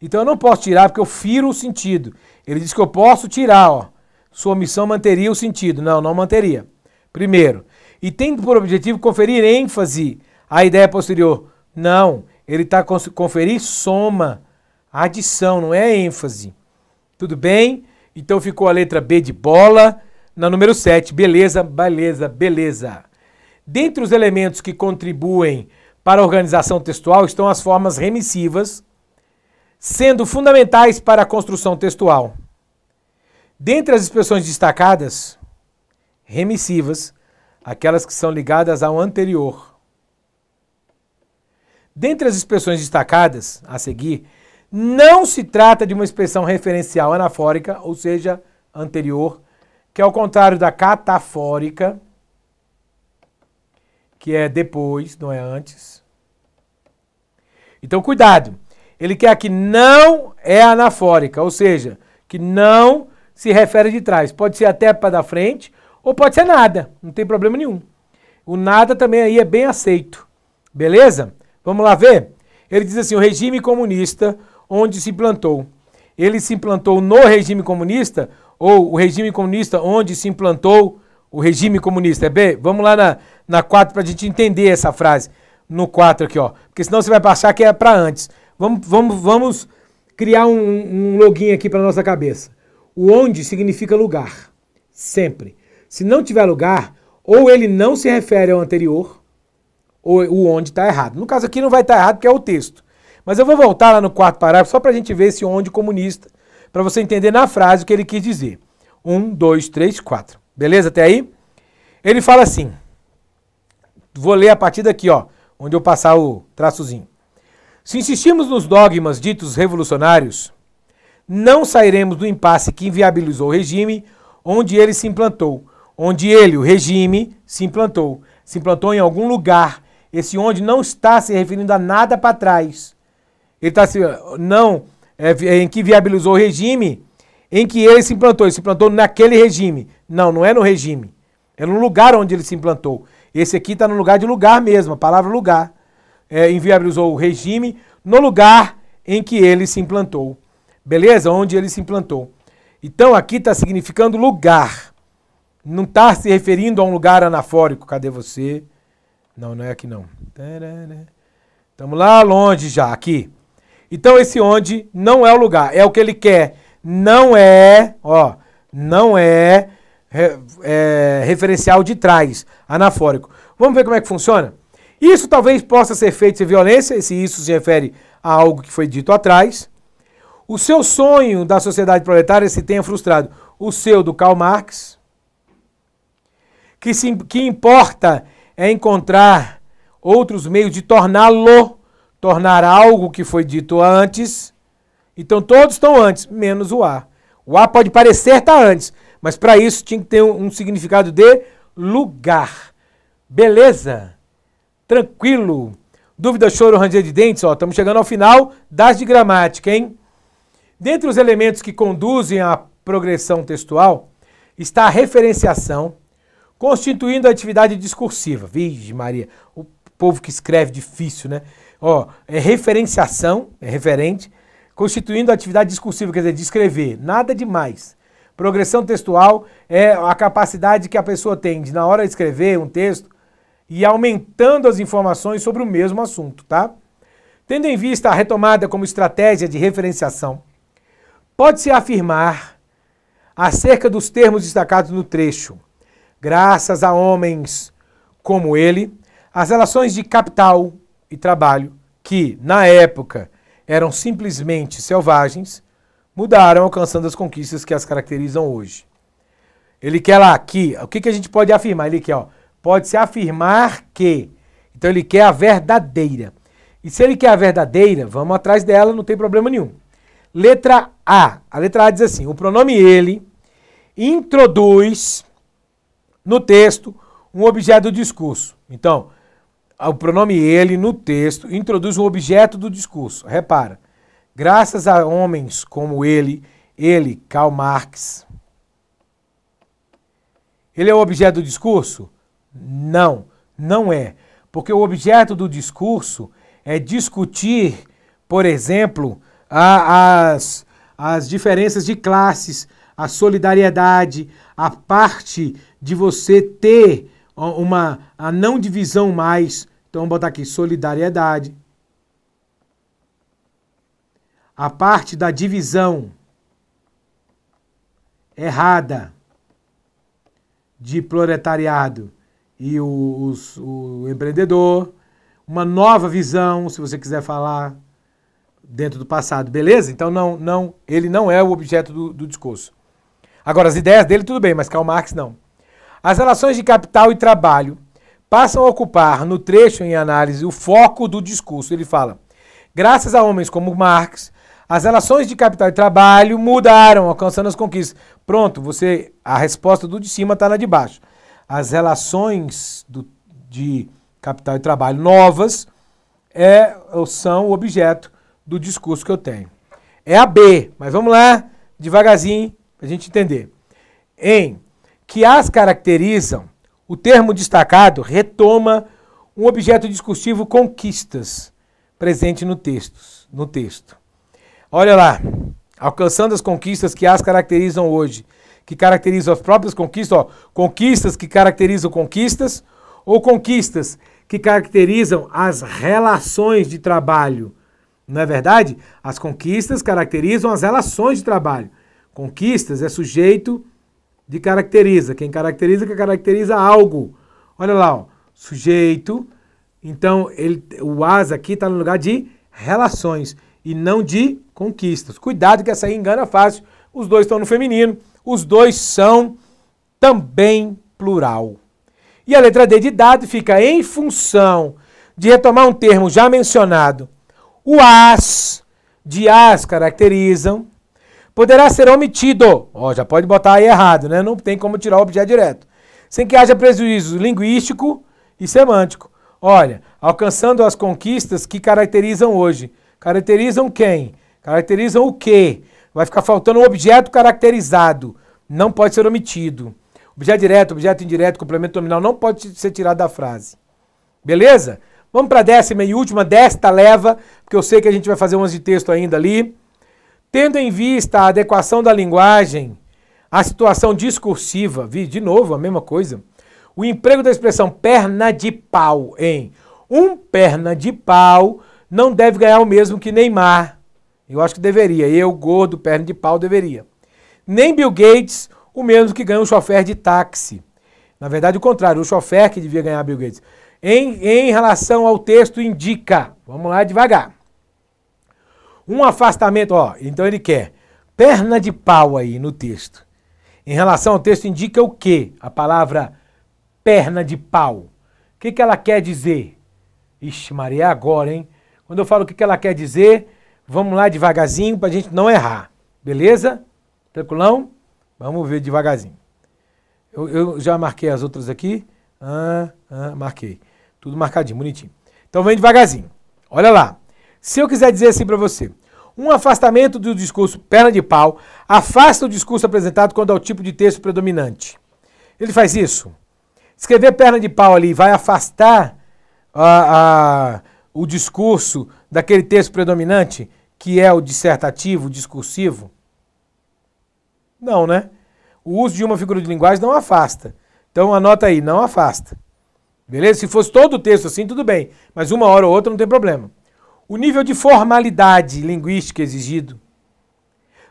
S1: Então eu não posso tirar porque eu firo o sentido. Ele diz que eu posso tirar, ó. Sua omissão manteria o sentido. Não, não manteria. Primeiro. E tem por objetivo conferir ênfase à ideia posterior. Não, ele está conferir soma, adição, não é ênfase. Tudo bem? Então ficou a letra B de bola na número 7. Beleza, beleza, beleza. Dentre os elementos que contribuem para a organização textual estão as formas remissivas, sendo fundamentais para a construção textual. Dentre as expressões destacadas, remissivas, aquelas que são ligadas ao anterior. Dentre as expressões destacadas a seguir, não se trata de uma expressão referencial anafórica, ou seja, anterior, que é ao contrário da catafórica, que é depois, não é antes. Então, cuidado. Ele quer que não é anafórica, ou seja, que não se refere de trás. Pode ser até para da frente ou pode ser nada, não tem problema nenhum. O nada também aí é bem aceito, beleza? Vamos lá ver? Ele diz assim: o regime comunista onde se implantou. Ele se implantou no regime comunista ou o regime comunista onde se implantou o regime comunista? É B? Vamos lá na, na 4 para a gente entender essa frase. No 4 aqui, ó. Porque senão você vai passar que é para antes. Vamos, vamos, vamos criar um, um login aqui para nossa cabeça. O onde significa lugar. Sempre. Se não tiver lugar, ou ele não se refere ao anterior, ou o onde está errado. No caso aqui não vai estar tá errado porque é o texto. Mas eu vou voltar lá no quarto parágrafo só para a gente ver esse onde comunista, para você entender na frase o que ele quis dizer. Um, dois, três, quatro. Beleza até aí? Ele fala assim. Vou ler a partir daqui, ó, onde eu passar o traçozinho. Se insistirmos nos dogmas ditos revolucionários, não sairemos do impasse que inviabilizou o regime onde ele se implantou. Onde ele, o regime, se implantou. Se implantou em algum lugar esse onde não está se referindo a nada para trás. Ele está se. Não. É, é, em que viabilizou o regime em que ele se implantou. Ele se implantou naquele regime. Não, não é no regime. É no lugar onde ele se implantou. Esse aqui está no lugar de lugar mesmo, a palavra lugar. É, inviabilizou o regime no lugar em que ele se implantou. Beleza? Onde ele se implantou. Então aqui está significando lugar. Não está se referindo a um lugar anafórico. Cadê você? Não, não é aqui não. Estamos lá longe já, aqui. Então esse onde não é o lugar, é o que ele quer. Não é, ó, não é, é, é referencial de trás, anafórico. Vamos ver como é que funciona? Isso talvez possa ser feito sem violência, se isso se refere a algo que foi dito atrás. O seu sonho da sociedade proletária se tenha frustrado. O seu, do Karl Marx, que, se, que importa é encontrar outros meios de torná-lo, tornar algo que foi dito antes. Então todos estão antes, menos o A. O A pode parecer estar tá antes, mas para isso tinha que ter um, um significado de lugar. Beleza? Tranquilo? Dúvida, choro, ranger de dentes? Ó, estamos chegando ao final das de gramática, hein? Dentre os elementos que conduzem à progressão textual está a referenciação, Constituindo a atividade discursiva. Vixe, Maria, o povo que escreve difícil, né? Ó, é referenciação, é referente, constituindo a atividade discursiva, quer dizer, de escrever, nada demais. Progressão textual é a capacidade que a pessoa tem de, na hora de escrever um texto, e aumentando as informações sobre o mesmo assunto, tá? Tendo em vista a retomada como estratégia de referenciação, pode-se afirmar acerca dos termos destacados no trecho Graças a homens como ele, as relações de capital e trabalho, que na época eram simplesmente selvagens, mudaram, alcançando as conquistas que as caracterizam hoje. Ele quer lá que, o que, que a gente pode afirmar? Ele quer, pode-se afirmar que. Então ele quer a verdadeira. E se ele quer a verdadeira, vamos atrás dela, não tem problema nenhum. Letra A. A letra A diz assim: o pronome ele introduz no texto um objeto do discurso. Então, o pronome ele no texto introduz um objeto do discurso. Repara, graças a homens como ele, ele, Karl Marx, ele é o objeto do discurso? Não, não é. Porque o objeto do discurso é discutir, por exemplo, a, as, as diferenças de classes, a solidariedade, a parte de você ter uma a não divisão mais. Então vamos botar aqui solidariedade. A parte da divisão errada de proletariado e o o empreendedor, uma nova visão, se você quiser falar dentro do passado, beleza? Então não, não, ele não é o objeto do, do discurso. Agora as ideias dele tudo bem, mas Karl Marx não. As relações de capital e trabalho passam a ocupar, no trecho em análise, o foco do discurso. Ele fala: graças a homens como Marx, as relações de capital e trabalho mudaram, alcançando as conquistas. Pronto, você a resposta do de cima está na de baixo. As relações do, de capital e trabalho novas é, são o objeto do discurso que eu tenho. É a B, mas vamos lá, devagarzinho, para a gente entender. Em que as caracterizam, o termo destacado retoma um objeto discursivo conquistas presente no texto, no texto. Olha lá, alcançando as conquistas que as caracterizam hoje, que caracterizam as próprias conquistas, ó, conquistas que caracterizam conquistas ou conquistas que caracterizam as relações de trabalho. Não é verdade? As conquistas caracterizam as relações de trabalho. Conquistas é sujeito de caracteriza. Quem caracteriza, que caracteriza algo. Olha lá, ó, sujeito. Então, ele, o as aqui está no lugar de relações e não de conquistas. Cuidado que essa aí engana fácil. Os dois estão no feminino, os dois são também plural. E a letra D de dado fica em função de retomar um termo já mencionado. O as, de as caracterizam, poderá ser omitido. Ó, já pode botar aí errado, né? Não tem como tirar o objeto direto. Sem que haja prejuízo linguístico e semântico. Olha, alcançando as conquistas que caracterizam hoje. Caracterizam quem? Caracterizam o quê? Vai ficar faltando um objeto caracterizado. Não pode ser omitido. Objeto direto, objeto indireto, complemento nominal não pode ser tirado da frase. Beleza? Vamos para a décima e última desta leva, porque eu sei que a gente vai fazer umas de texto ainda ali. Tendo em vista a adequação da linguagem à situação discursiva, vi de novo a mesma coisa, o emprego da expressão perna de pau em um perna de pau não deve ganhar o mesmo que Neymar. Eu acho que deveria. Eu, gordo, perna de pau, deveria. Nem Bill Gates, o mesmo que ganha um chofer de táxi. Na verdade, o contrário, o chofer que devia ganhar Bill Gates. Em, em relação ao texto, indica. Vamos lá devagar. Um afastamento, ó, então ele quer perna de pau aí no texto. Em relação ao texto, indica o quê? A palavra perna de pau. O que, que ela quer dizer? Ixi, Maria, é agora, hein? Quando eu falo o que, que ela quer dizer, vamos lá devagarzinho para a gente não errar. Beleza? Tranquilão? Vamos ver devagarzinho. Eu, eu já marquei as outras aqui. Ah, ah, marquei. Tudo marcadinho, bonitinho. Então vem devagarzinho. Olha lá. Se eu quiser dizer assim para você, um afastamento do discurso perna de pau afasta o discurso apresentado quando é o tipo de texto predominante. Ele faz isso. Escrever perna de pau ali vai afastar ah, ah, o discurso daquele texto predominante, que é o dissertativo, o discursivo? Não, né? O uso de uma figura de linguagem não afasta. Então anota aí, não afasta. Beleza? Se fosse todo o texto assim, tudo bem. Mas uma hora ou outra não tem problema o nível de formalidade linguística exigido.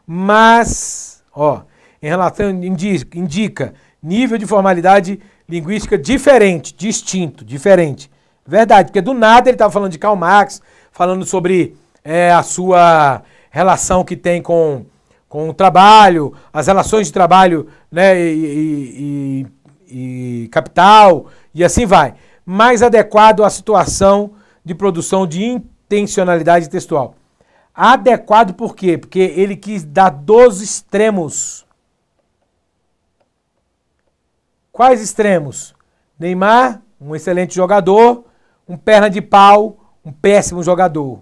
S1: Mas, ó, em relação indica, indica nível de formalidade linguística diferente, distinto, diferente. Verdade, porque do nada ele estava falando de Karl Marx, falando sobre é, a sua relação que tem com, com o trabalho, as relações de trabalho né, e, e, e capital, e assim vai. Mais adequado à situação de produção de intencionalidade textual. Adequado por quê? Porque ele quis dar dos extremos. Quais extremos? Neymar, um excelente jogador, um perna de pau, um péssimo jogador.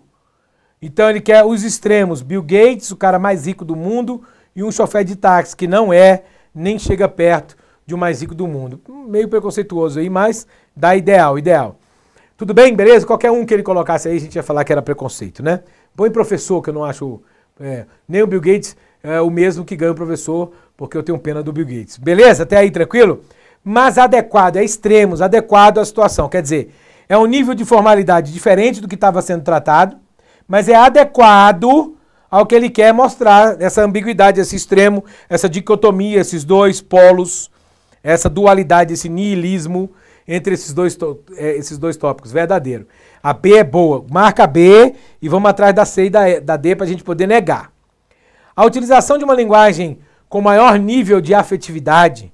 S1: Então ele quer os extremos, Bill Gates, o cara mais rico do mundo, e um chofer de táxi que não é, nem chega perto de um mais rico do mundo. Meio preconceituoso aí, mas dá ideal, ideal. Tudo bem, beleza? Qualquer um que ele colocasse aí, a gente ia falar que era preconceito, né? Põe professor, que eu não acho. É, nem o Bill Gates é o mesmo que ganha o professor, porque eu tenho pena do Bill Gates. Beleza? Até aí, tranquilo? Mas adequado, é extremos, adequado à situação. Quer dizer, é um nível de formalidade diferente do que estava sendo tratado, mas é adequado ao que ele quer mostrar, essa ambiguidade, esse extremo, essa dicotomia, esses dois polos, essa dualidade, esse niilismo entre esses dois, é, esses dois tópicos. Verdadeiro. A B é boa. Marca B e vamos atrás da C e da, e, da D para a gente poder negar. A utilização de uma linguagem com maior nível de afetividade.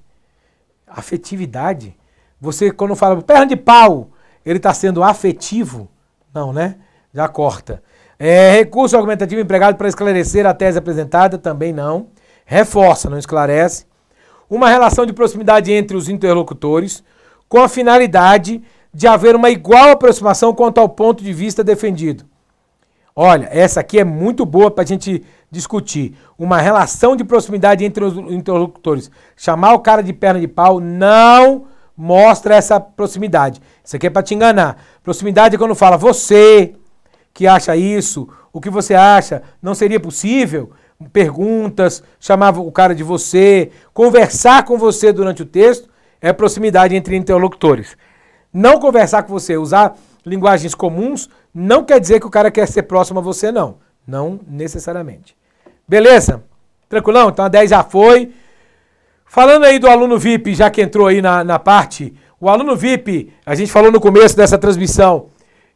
S1: Afetividade? Você, quando fala perna de pau, ele está sendo afetivo? Não, né? Já corta. É, recurso argumentativo empregado para esclarecer a tese apresentada? Também não. Reforça, não esclarece. Uma relação de proximidade entre os interlocutores com a finalidade de haver uma igual aproximação quanto ao ponto de vista defendido. Olha, essa aqui é muito boa para a gente discutir. Uma relação de proximidade entre os interlocutores. Chamar o cara de perna de pau não mostra essa proximidade. Isso aqui é para te enganar. Proximidade é quando fala você que acha isso, o que você acha, não seria possível? Perguntas, chamava o cara de você, conversar com você durante o texto é proximidade entre interlocutores. Não conversar com você, usar linguagens comuns, não quer dizer que o cara quer ser próximo a você, não. Não necessariamente. Beleza? Tranquilão? Então a 10 já foi. Falando aí do aluno VIP, já que entrou aí na, na parte, o aluno VIP, a gente falou no começo dessa transmissão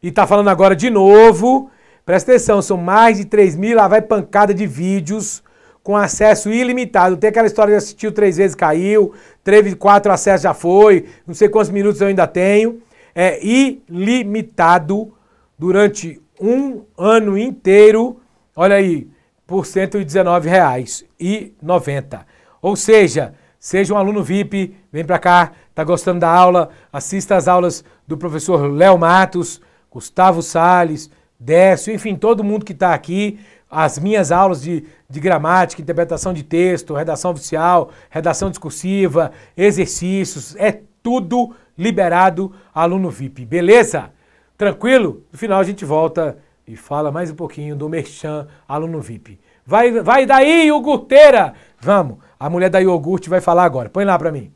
S1: e está falando agora de novo. Presta atenção, são mais de 3 mil, lá vai pancada de vídeos com acesso ilimitado. Tem aquela história de assistiu três vezes, caiu, teve quatro acessos, já foi, não sei quantos minutos eu ainda tenho. É ilimitado durante um ano inteiro, olha aí, por R$ 119,90. Ou seja, seja um aluno VIP, vem para cá, tá gostando da aula, assista as aulas do professor Léo Matos, Gustavo Sales, Décio, enfim, todo mundo que está aqui as minhas aulas de, de gramática, interpretação de texto, redação oficial, redação discursiva, exercícios, é tudo liberado aluno VIP. Beleza? Tranquilo? No final a gente volta e fala mais um pouquinho do Merchan aluno VIP. Vai, vai daí, iogurteira! Vamos, a mulher da iogurte vai falar agora. Põe lá para mim.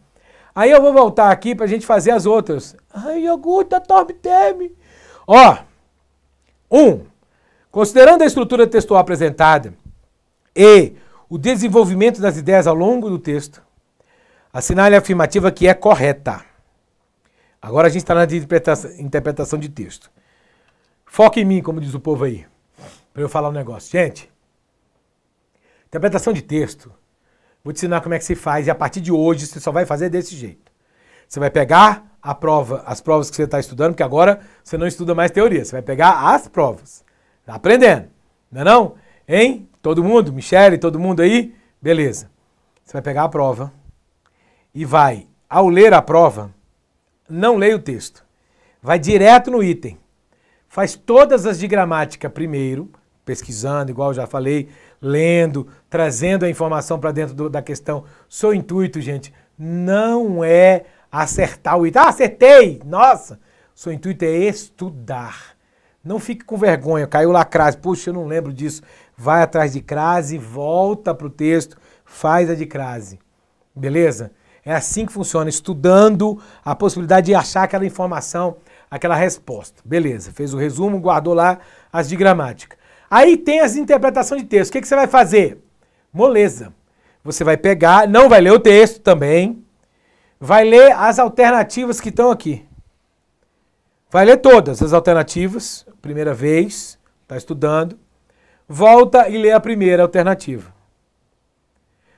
S1: Aí eu vou voltar aqui pra gente fazer as outras. Ai, iogurte a Torb Teme. Ó, um, Considerando a estrutura textual apresentada e o desenvolvimento das ideias ao longo do texto, assinale a afirmativa que é correta. Agora a gente está na interpretação de texto. Foca em mim, como diz o povo aí, para eu falar um negócio. Gente, interpretação de texto, vou te ensinar como é que se faz e a partir de hoje você só vai fazer desse jeito. Você vai pegar a prova, as provas que você está estudando, porque agora você não estuda mais teoria, você vai pegar as provas. Tá aprendendo, não é não? Hein? Todo mundo? Michele, todo mundo aí? Beleza. Você vai pegar a prova e vai, ao ler a prova, não leia o texto. Vai direto no item. Faz todas as de gramática primeiro, pesquisando, igual já falei, lendo, trazendo a informação para dentro do, da questão. Seu intuito, gente, não é acertar o item. Ah, acertei! Nossa! Seu intuito é estudar. Não fique com vergonha, caiu lá crase, puxa, eu não lembro disso. Vai atrás de crase, volta para o texto, faz a de crase. Beleza? É assim que funciona, estudando a possibilidade de achar aquela informação, aquela resposta. Beleza, fez o resumo, guardou lá as de gramática. Aí tem as interpretações de texto. O que, que você vai fazer? Moleza. Você vai pegar, não vai ler o texto também, vai ler as alternativas que estão aqui. Vai ler todas as alternativas, primeira vez, está estudando. Volta e lê a primeira alternativa.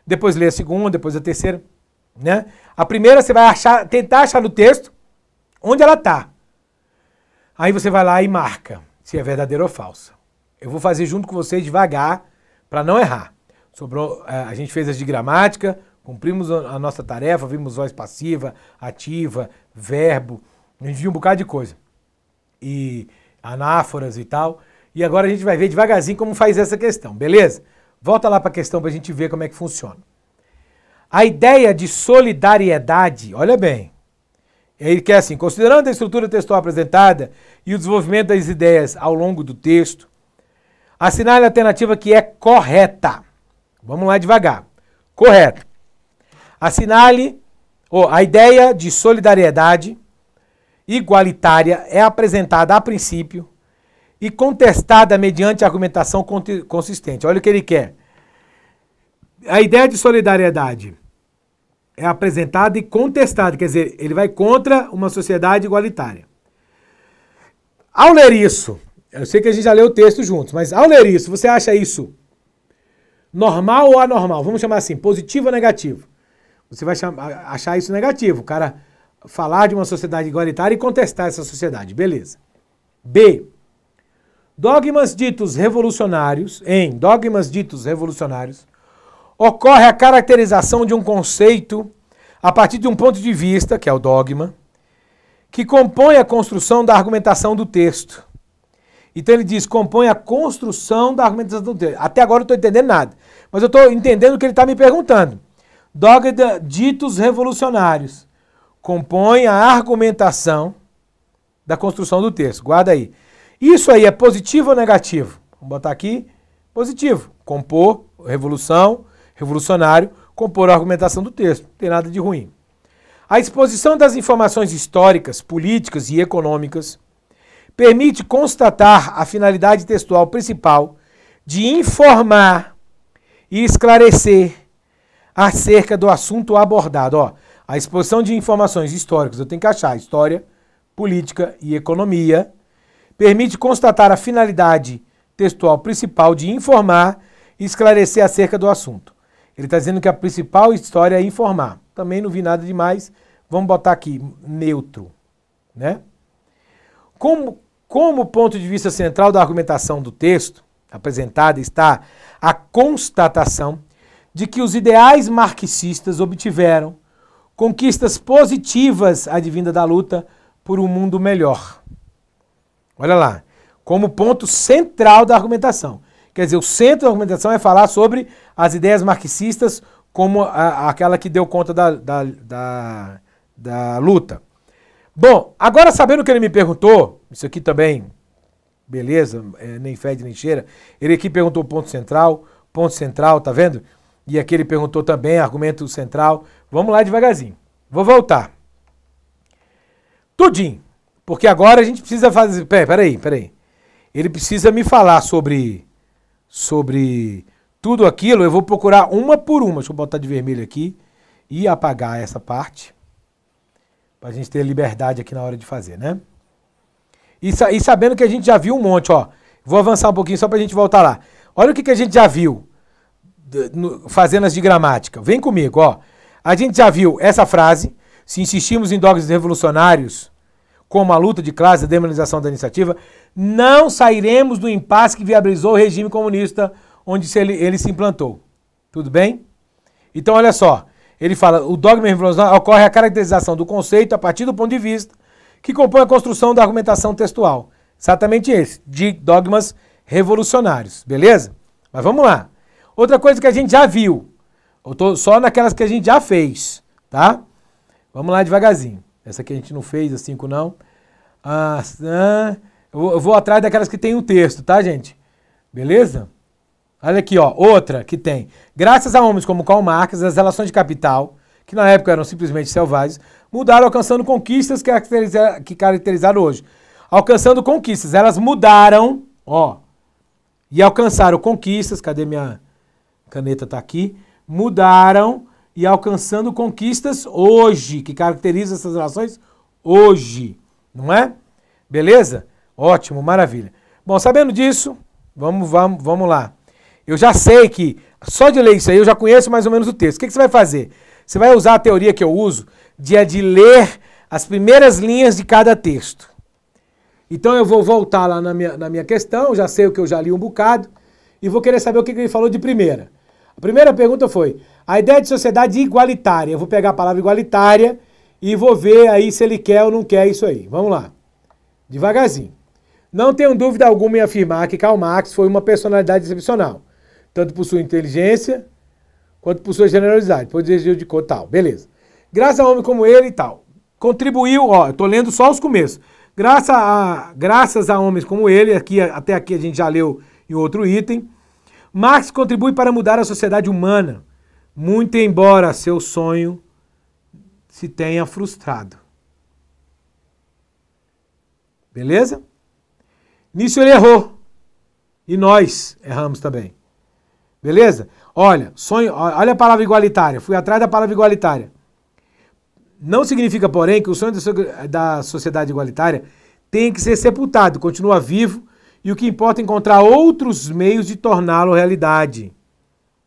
S1: Depois lê a segunda, depois a terceira. Né? A primeira você vai achar, tentar achar no texto onde ela está. Aí você vai lá e marca se é verdadeira ou falsa. Eu vou fazer junto com vocês devagar para não errar. Sobrou, é, a gente fez as de gramática, cumprimos a nossa tarefa, vimos voz passiva, ativa, verbo, a gente viu um bocado de coisa e anáforas e tal. E agora a gente vai ver devagarzinho como faz essa questão, beleza? Volta lá para a questão para a gente ver como é que funciona. A ideia de solidariedade, olha bem, ele quer assim, considerando a estrutura textual apresentada e o desenvolvimento das ideias ao longo do texto, assinale a alternativa que é correta. Vamos lá devagar. Correta. Assinale oh, a ideia de solidariedade igualitária é apresentada a princípio e contestada mediante argumentação consistente. Olha o que ele quer. A ideia de solidariedade é apresentada e contestada, quer dizer, ele vai contra uma sociedade igualitária. Ao ler isso, eu sei que a gente já leu o texto juntos, mas ao ler isso, você acha isso normal ou anormal? Vamos chamar assim, positivo ou negativo? Você vai achar isso negativo. O cara falar de uma sociedade igualitária e contestar essa sociedade. Beleza. B. Dogmas ditos revolucionários, em dogmas ditos revolucionários, ocorre a caracterização de um conceito a partir de um ponto de vista, que é o dogma, que compõe a construção da argumentação do texto. Então ele diz, compõe a construção da argumentação do texto. Até agora eu não estou entendendo nada, mas eu estou entendendo o que ele está me perguntando. Dogma ditos revolucionários compõe a argumentação da construção do texto. Guarda aí. Isso aí é positivo ou negativo? Vamos botar aqui. Positivo. Compor, revolução, revolucionário, compor a argumentação do texto. Não tem nada de ruim. A exposição das informações históricas, políticas e econômicas permite constatar a finalidade textual principal de informar e esclarecer acerca do assunto abordado. Ó, a exposição de informações históricas, eu tenho que achar história, política e economia, permite constatar a finalidade textual principal de informar e esclarecer acerca do assunto. Ele está dizendo que a principal história é informar. Também não vi nada demais. Vamos botar aqui neutro, né? Como, como ponto de vista central da argumentação do texto apresentada está a constatação de que os ideais marxistas obtiveram Conquistas positivas advinda da luta por um mundo melhor. Olha lá, como ponto central da argumentação. Quer dizer, o centro da argumentação é falar sobre as ideias marxistas como a, aquela que deu conta da, da, da, da luta. Bom, agora sabendo o que ele me perguntou, isso aqui também, beleza, é, nem fede nem cheira, ele aqui perguntou ponto central, ponto central, tá vendo? E aqui ele perguntou também argumento central, Vamos lá devagarzinho. Vou voltar. Tudinho. Porque agora a gente precisa fazer. Peraí, peraí, peraí. Ele precisa me falar sobre. Sobre tudo aquilo. Eu vou procurar uma por uma. Deixa eu botar de vermelho aqui e apagar essa parte. Pra gente ter liberdade aqui na hora de fazer, né? E, e sabendo que a gente já viu um monte, ó. Vou avançar um pouquinho só pra gente voltar lá. Olha o que, que a gente já viu. Fazendas de gramática. Vem comigo, ó. A gente já viu essa frase, se insistimos em dogmas revolucionários como a luta de classe, a demonização da iniciativa, não sairemos do impasse que viabilizou o regime comunista onde ele, se implantou. Tudo bem? Então, olha só. Ele fala, o dogma revolucionário ocorre a caracterização do conceito a partir do ponto de vista que compõe a construção da argumentação textual. Exatamente esse, de dogmas revolucionários, beleza? Mas vamos lá. Outra coisa que a gente já viu, eu tô só naquelas que a gente já fez, tá? Vamos lá devagarzinho. Essa que a gente não fez, a não. Ah, eu vou atrás daquelas que tem o texto, tá, gente? Beleza? Olha aqui, ó, outra que tem. Graças a homens como Karl Marx, as relações de capital, que na época eram simplesmente selvagens, mudaram alcançando conquistas que, que caracterizaram hoje. Alcançando conquistas, elas mudaram, ó, e alcançaram conquistas, cadê minha caneta tá aqui? mudaram e alcançando conquistas hoje, que caracteriza essas relações hoje, não é? Beleza? Ótimo, maravilha. Bom, sabendo disso, vamos, vamos, vamos lá. Eu já sei que só de ler isso aí eu já conheço mais ou menos o texto. O que, que você vai fazer? Você vai usar a teoria que eu uso de, é de ler as primeiras linhas de cada texto. Então eu vou voltar lá na minha, na minha questão, já sei o que eu já li um bocado, e vou querer saber o que, que ele falou de primeira primeira pergunta foi: a ideia de sociedade igualitária. Eu vou pegar a palavra igualitária e vou ver aí se ele quer ou não quer isso aí. Vamos lá. Devagarzinho. Não tenho dúvida alguma em afirmar que Karl Marx foi uma personalidade excepcional, tanto por sua inteligência quanto por sua generosidade, por desejo de cor, tal. Beleza. Graças a homens homem como ele e tal. Contribuiu, ó, eu tô lendo só os começos. Graças a, graças a homens como ele, aqui até aqui a gente já leu em outro item, Marx contribui para mudar a sociedade humana, muito embora seu sonho se tenha frustrado. Beleza? Nisso ele errou. E nós erramos também. Beleza? Olha, sonho, olha a palavra igualitária. Fui atrás da palavra igualitária. Não significa, porém, que o sonho da sociedade igualitária tem que ser sepultado, continua vivo e o que importa é encontrar outros meios de torná-lo realidade.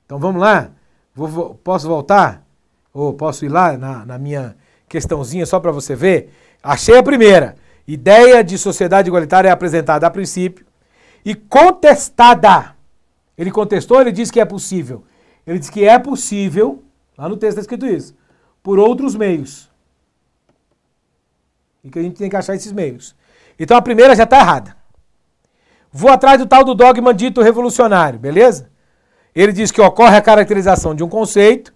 S1: Então vamos lá? Vou, posso voltar? Ou posso ir lá na, na minha questãozinha só para você ver? Achei a primeira. Ideia de sociedade igualitária é apresentada a princípio e contestada. Ele contestou, ele disse que é possível. Ele diz que é possível, lá no texto está escrito isso, por outros meios. E que a gente tem que achar esses meios. Então a primeira já está errada. Vou atrás do tal do dogma dito revolucionário, beleza? Ele diz que ocorre a caracterização de um conceito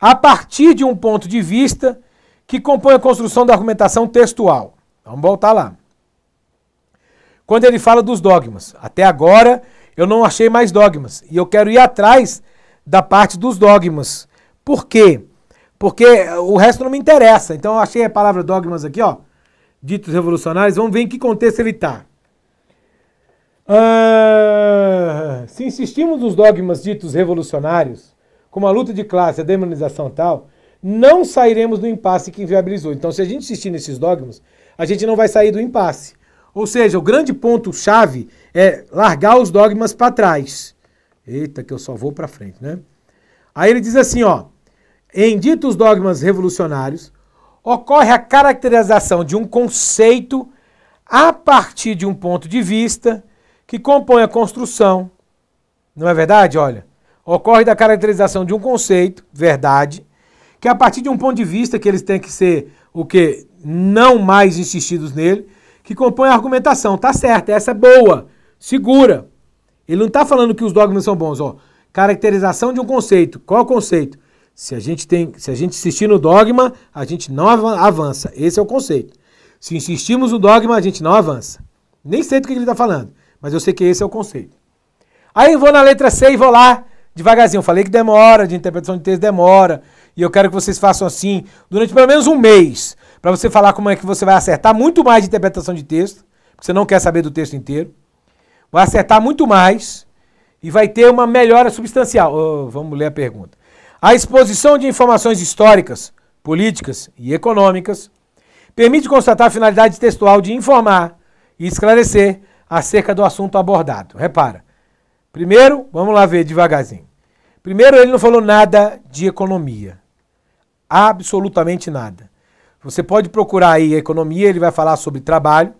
S1: a partir de um ponto de vista que compõe a construção da argumentação textual. Vamos voltar lá. Quando ele fala dos dogmas, até agora eu não achei mais dogmas e eu quero ir atrás da parte dos dogmas. Por quê? Porque o resto não me interessa. Então eu achei a palavra dogmas aqui, ó, ditos revolucionários. Vamos ver em que contexto ele está. Ah, se insistimos nos dogmas ditos revolucionários, como a luta de classe, a demonização tal, não sairemos do impasse que inviabilizou. Então, se a gente insistir nesses dogmas, a gente não vai sair do impasse. Ou seja, o grande ponto-chave é largar os dogmas para trás. Eita, que eu só vou para frente, né? Aí ele diz assim, ó. Em ditos dogmas revolucionários, ocorre a caracterização de um conceito a partir de um ponto de vista que compõe a construção, não é verdade? Olha, ocorre da caracterização de um conceito, verdade, que a partir de um ponto de vista que eles têm que ser o que não mais insistidos nele, que compõe a argumentação. Tá certo, essa é boa, segura. Ele não está falando que os dogmas são bons, ó. Caracterização de um conceito. Qual é o conceito? Se a gente tem, se a gente insistir no dogma, a gente não avança. Esse é o conceito. Se insistirmos no dogma, a gente não avança. Nem sei do que ele está falando. Mas eu sei que esse é o conceito. Aí eu vou na letra C e vou lá devagarzinho. Eu falei que demora, de interpretação de texto demora. E eu quero que vocês façam assim durante pelo menos um mês. Para você falar como é que você vai acertar muito mais de interpretação de texto. Porque você não quer saber do texto inteiro. Vai acertar muito mais e vai ter uma melhora substancial. Oh, vamos ler a pergunta. A exposição de informações históricas, políticas e econômicas permite constatar a finalidade textual de informar e esclarecer acerca do assunto abordado. Repara. Primeiro, vamos lá ver devagarzinho. Primeiro, ele não falou nada de economia. Absolutamente nada. Você pode procurar aí a economia, ele vai falar sobre trabalho,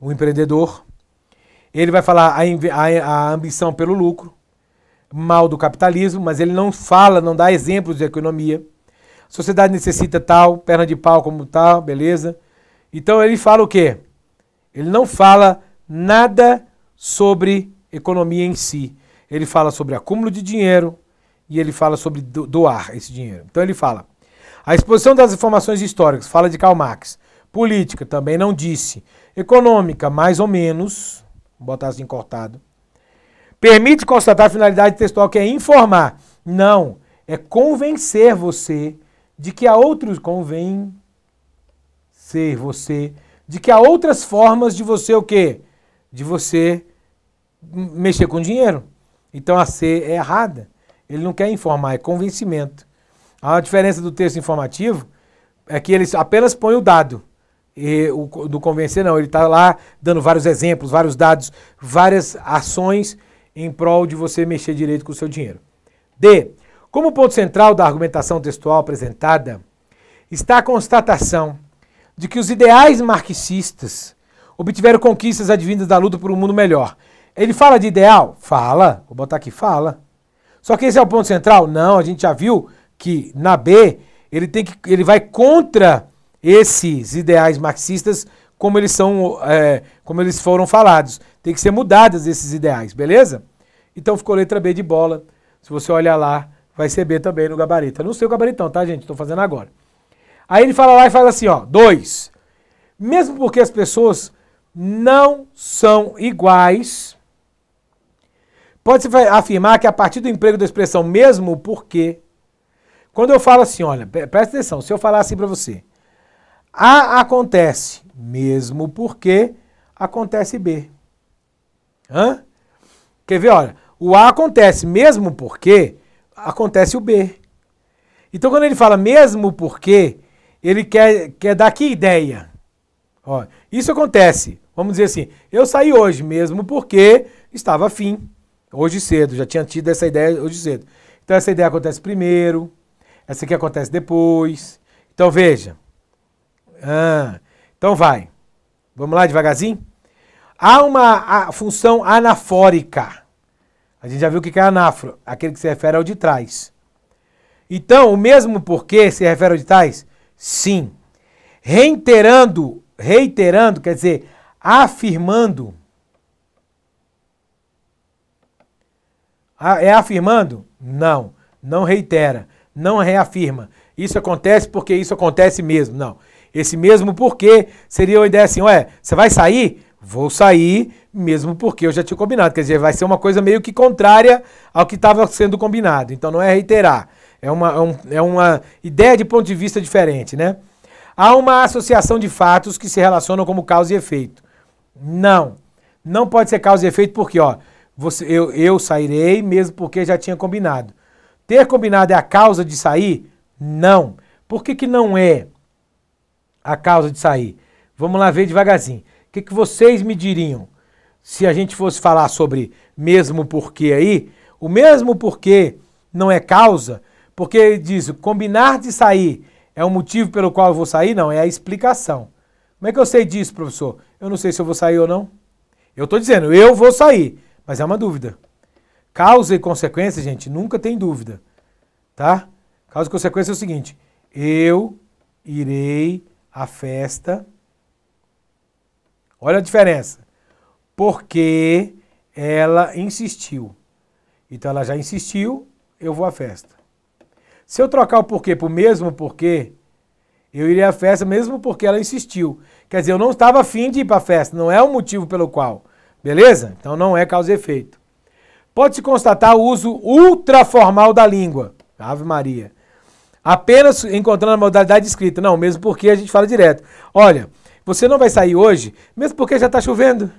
S1: o empreendedor. Ele vai falar a, a, a ambição pelo lucro, mal do capitalismo, mas ele não fala, não dá exemplos de economia. sociedade necessita tal, perna de pau como tal, beleza. Então ele fala o quê? Ele não fala nada sobre economia em si. Ele fala sobre acúmulo de dinheiro e ele fala sobre doar esse dinheiro. Então ele fala: a exposição das informações históricas fala de Karl Marx. Política também não disse. Econômica, mais ou menos. Vou botar assim cortado. Permite constatar a finalidade textual que é informar. Não. É convencer você de que a outros convém ser você de que há outras formas de você o quê? De você mexer com dinheiro. Então a C é errada. Ele não quer informar, é convencimento. A diferença do texto informativo é que ele apenas põe o dado. E o, do convencer, não. Ele está lá dando vários exemplos, vários dados, várias ações em prol de você mexer direito com o seu dinheiro. D. Como ponto central da argumentação textual apresentada está a constatação de que os ideais marxistas obtiveram conquistas advindas da luta por um mundo melhor. Ele fala de ideal? Fala, vou botar aqui, fala. Só que esse é o ponto central? Não, a gente já viu que na B ele tem que ele vai contra esses ideais marxistas como eles são é, como eles foram falados. Tem que ser mudados esses ideais, beleza? Então ficou letra B de bola. Se você olhar lá, vai ser B também no gabarito. Eu não sei o gabaritão, tá, gente? Estou fazendo agora. Aí ele fala lá e fala assim, ó, dois. Mesmo porque as pessoas não são iguais, pode-se afirmar que a partir do emprego da expressão mesmo porque, quando eu falo assim, olha, presta atenção, se eu falar assim para você, A acontece mesmo porque acontece B. Hã? Quer ver, olha, o A acontece mesmo porque acontece o B. Então quando ele fala mesmo porque ele quer, quer dar que ideia? Ó, isso acontece. Vamos dizer assim, eu saí hoje mesmo porque estava afim, hoje cedo, já tinha tido essa ideia hoje cedo. Então essa ideia acontece primeiro, essa aqui acontece depois. Então veja. Ah, então vai. Vamos lá devagarzinho? Há uma a, função anafórica. A gente já viu o que é anáforo, aquele que se refere ao de trás. Então, o mesmo porquê se refere ao de trás sim. Reiterando, reiterando, quer dizer, afirmando. Ah, é afirmando? Não, não reitera, não reafirma. Isso acontece porque isso acontece mesmo. Não. Esse mesmo porquê seria uma ideia assim: ué, você vai sair? Vou sair, mesmo porque eu já tinha combinado. Quer dizer, vai ser uma coisa meio que contrária ao que estava sendo combinado. Então não é reiterar. É uma, é um, é uma ideia de ponto de vista diferente, né? Há uma associação de fatos que se relacionam como causa e efeito. Não. Não pode ser causa e efeito porque, ó, você, eu, eu sairei mesmo porque já tinha combinado. Ter combinado é a causa de sair? Não. Por que, que não é a causa de sair? Vamos lá ver devagarzinho. O que, que vocês me diriam se a gente fosse falar sobre mesmo porquê aí? O mesmo porquê não é causa porque ele diz, combinar de sair é um motivo pelo qual eu vou sair? Não, é a explicação. Como é que eu sei disso, professor? Eu não sei se eu vou sair ou não. Eu estou dizendo, eu vou sair, mas é uma dúvida. Causa e consequência, gente, nunca tem dúvida, tá? Causa e consequência é o seguinte, eu irei à festa, olha a diferença, porque ela insistiu. Então ela já insistiu, eu vou à festa. Se eu trocar o porquê por mesmo porquê, eu iria à festa mesmo porque ela insistiu. Quer dizer, eu não estava afim de ir para a festa, não é o motivo pelo qual. Beleza? Então não é causa e efeito. Pode-se constatar o uso ultraformal da língua. Ave Maria. Apenas encontrando a modalidade escrita. Não, mesmo porque a gente fala direto. Olha, você não vai sair hoje, mesmo porque já está chovendo.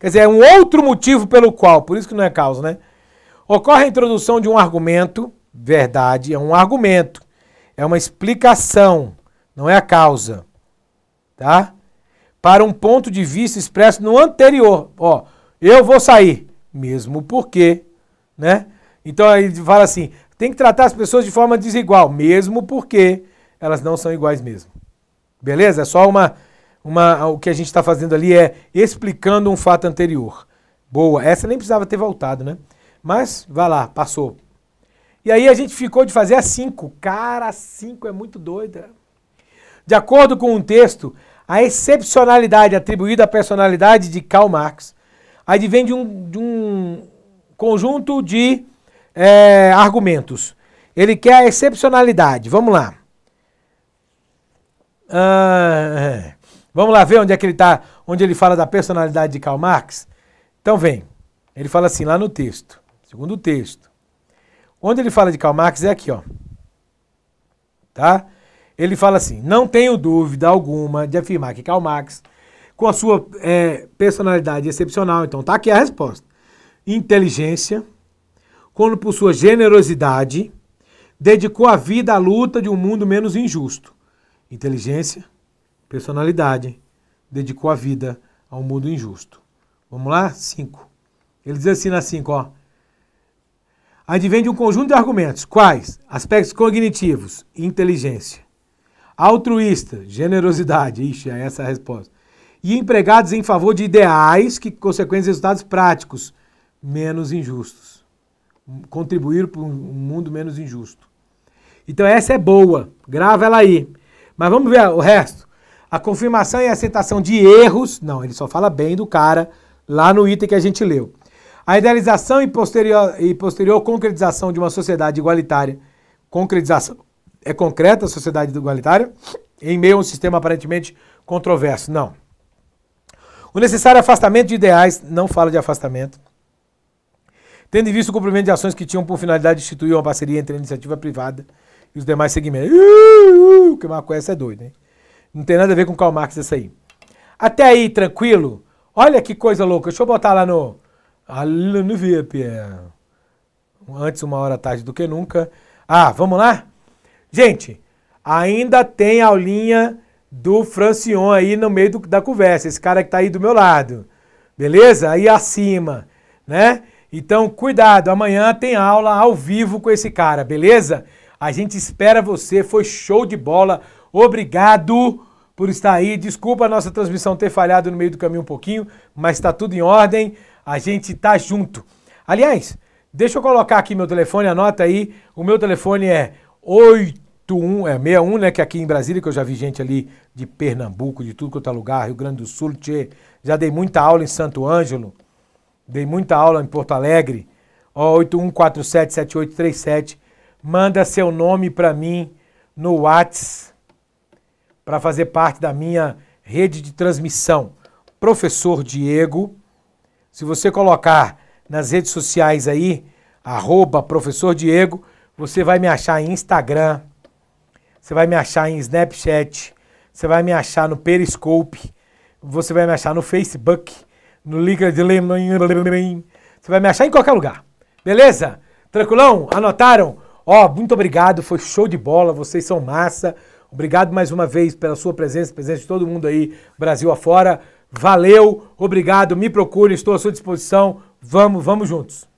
S1: Quer dizer, é um outro motivo pelo qual, por isso que não é causa, né? Ocorre a introdução de um argumento verdade é um argumento, é uma explicação, não é a causa. Tá? Para um ponto de vista expresso no anterior. Ó, eu vou sair, mesmo porque, né? Então ele fala assim: tem que tratar as pessoas de forma desigual, mesmo porque elas não são iguais mesmo. Beleza? É só uma. uma o que a gente está fazendo ali é explicando um fato anterior. Boa, essa nem precisava ter voltado, né? Mas, vai lá, passou. E aí a gente ficou de fazer a 5. Cara, a 5 é muito doida. De acordo com o um texto, a excepcionalidade atribuída à personalidade de Karl Marx advém de um, de um conjunto de é, argumentos. Ele quer a excepcionalidade. Vamos lá. Ah, é. vamos lá ver onde é que ele está, onde ele fala da personalidade de Karl Marx. Então vem. Ele fala assim lá no texto, segundo o texto. Onde ele fala de Karl Marx é aqui, ó. Tá? Ele fala assim: não tenho dúvida alguma de afirmar que Karl Marx, com a sua é, personalidade excepcional, então tá aqui a resposta. Inteligência, quando por sua generosidade, dedicou a vida à luta de um mundo menos injusto. Inteligência, personalidade, dedicou a vida a um mundo injusto. Vamos lá? 5. Ele diz assim na cinco, ó vem de um conjunto de argumentos, quais aspectos cognitivos, inteligência, altruísta, generosidade, ixi, é essa a resposta, e empregados em favor de ideais que consequentes resultados práticos menos injustos, contribuir para um mundo menos injusto. Então essa é boa, grava ela aí. Mas vamos ver o resto. A confirmação e a aceitação de erros, não, ele só fala bem do cara lá no item que a gente leu. A idealização e posterior, e posterior concretização de uma sociedade igualitária, concretização é concreta, a sociedade igualitária, em meio a um sistema aparentemente controverso. Não. O necessário afastamento de ideais, não fala de afastamento, tendo em vista o cumprimento de ações que tinham por finalidade instituir uma parceria entre a iniciativa privada e os demais segmentos. Uh, que uma coisa é doida, hein? Não tem nada a ver com Karl Marx isso aí. Até aí, tranquilo? Olha que coisa louca. Deixa eu botar lá no, Alunu Viepia. Antes, uma hora tarde do que nunca. Ah, vamos lá? Gente, ainda tem aulinha do Francion aí no meio do, da conversa. Esse cara que tá aí do meu lado. Beleza? Aí acima, né? Então, cuidado, amanhã tem aula ao vivo com esse cara, beleza? A gente espera você, foi show de bola. Obrigado por estar aí. Desculpa a nossa transmissão ter falhado no meio do caminho um pouquinho, mas está tudo em ordem. A gente tá junto. Aliás, deixa eu colocar aqui meu telefone, anota aí. O meu telefone é 81, é 61, né? Que é aqui em Brasília, que eu já vi gente ali de Pernambuco, de tudo quanto é lugar, Rio Grande do Sul, tchê. Já dei muita aula em Santo Ângelo, dei muita aula em Porto Alegre. Ó, 81477837. Manda seu nome para mim no Whats para fazer parte da minha rede de transmissão. Professor Diego se você colocar nas redes sociais aí, arroba professor Diego, você vai me achar em Instagram, você vai me achar em Snapchat, você vai me achar no Periscope, você vai me achar no Facebook, no LinkedIn, você vai me achar em qualquer lugar. Beleza? Tranquilão? Anotaram? Ó, oh, muito obrigado, foi show de bola, vocês são massa. Obrigado mais uma vez pela sua presença, presença de todo mundo aí, Brasil afora. Valeu, obrigado, me procure, estou à sua disposição. Vamos, vamos juntos.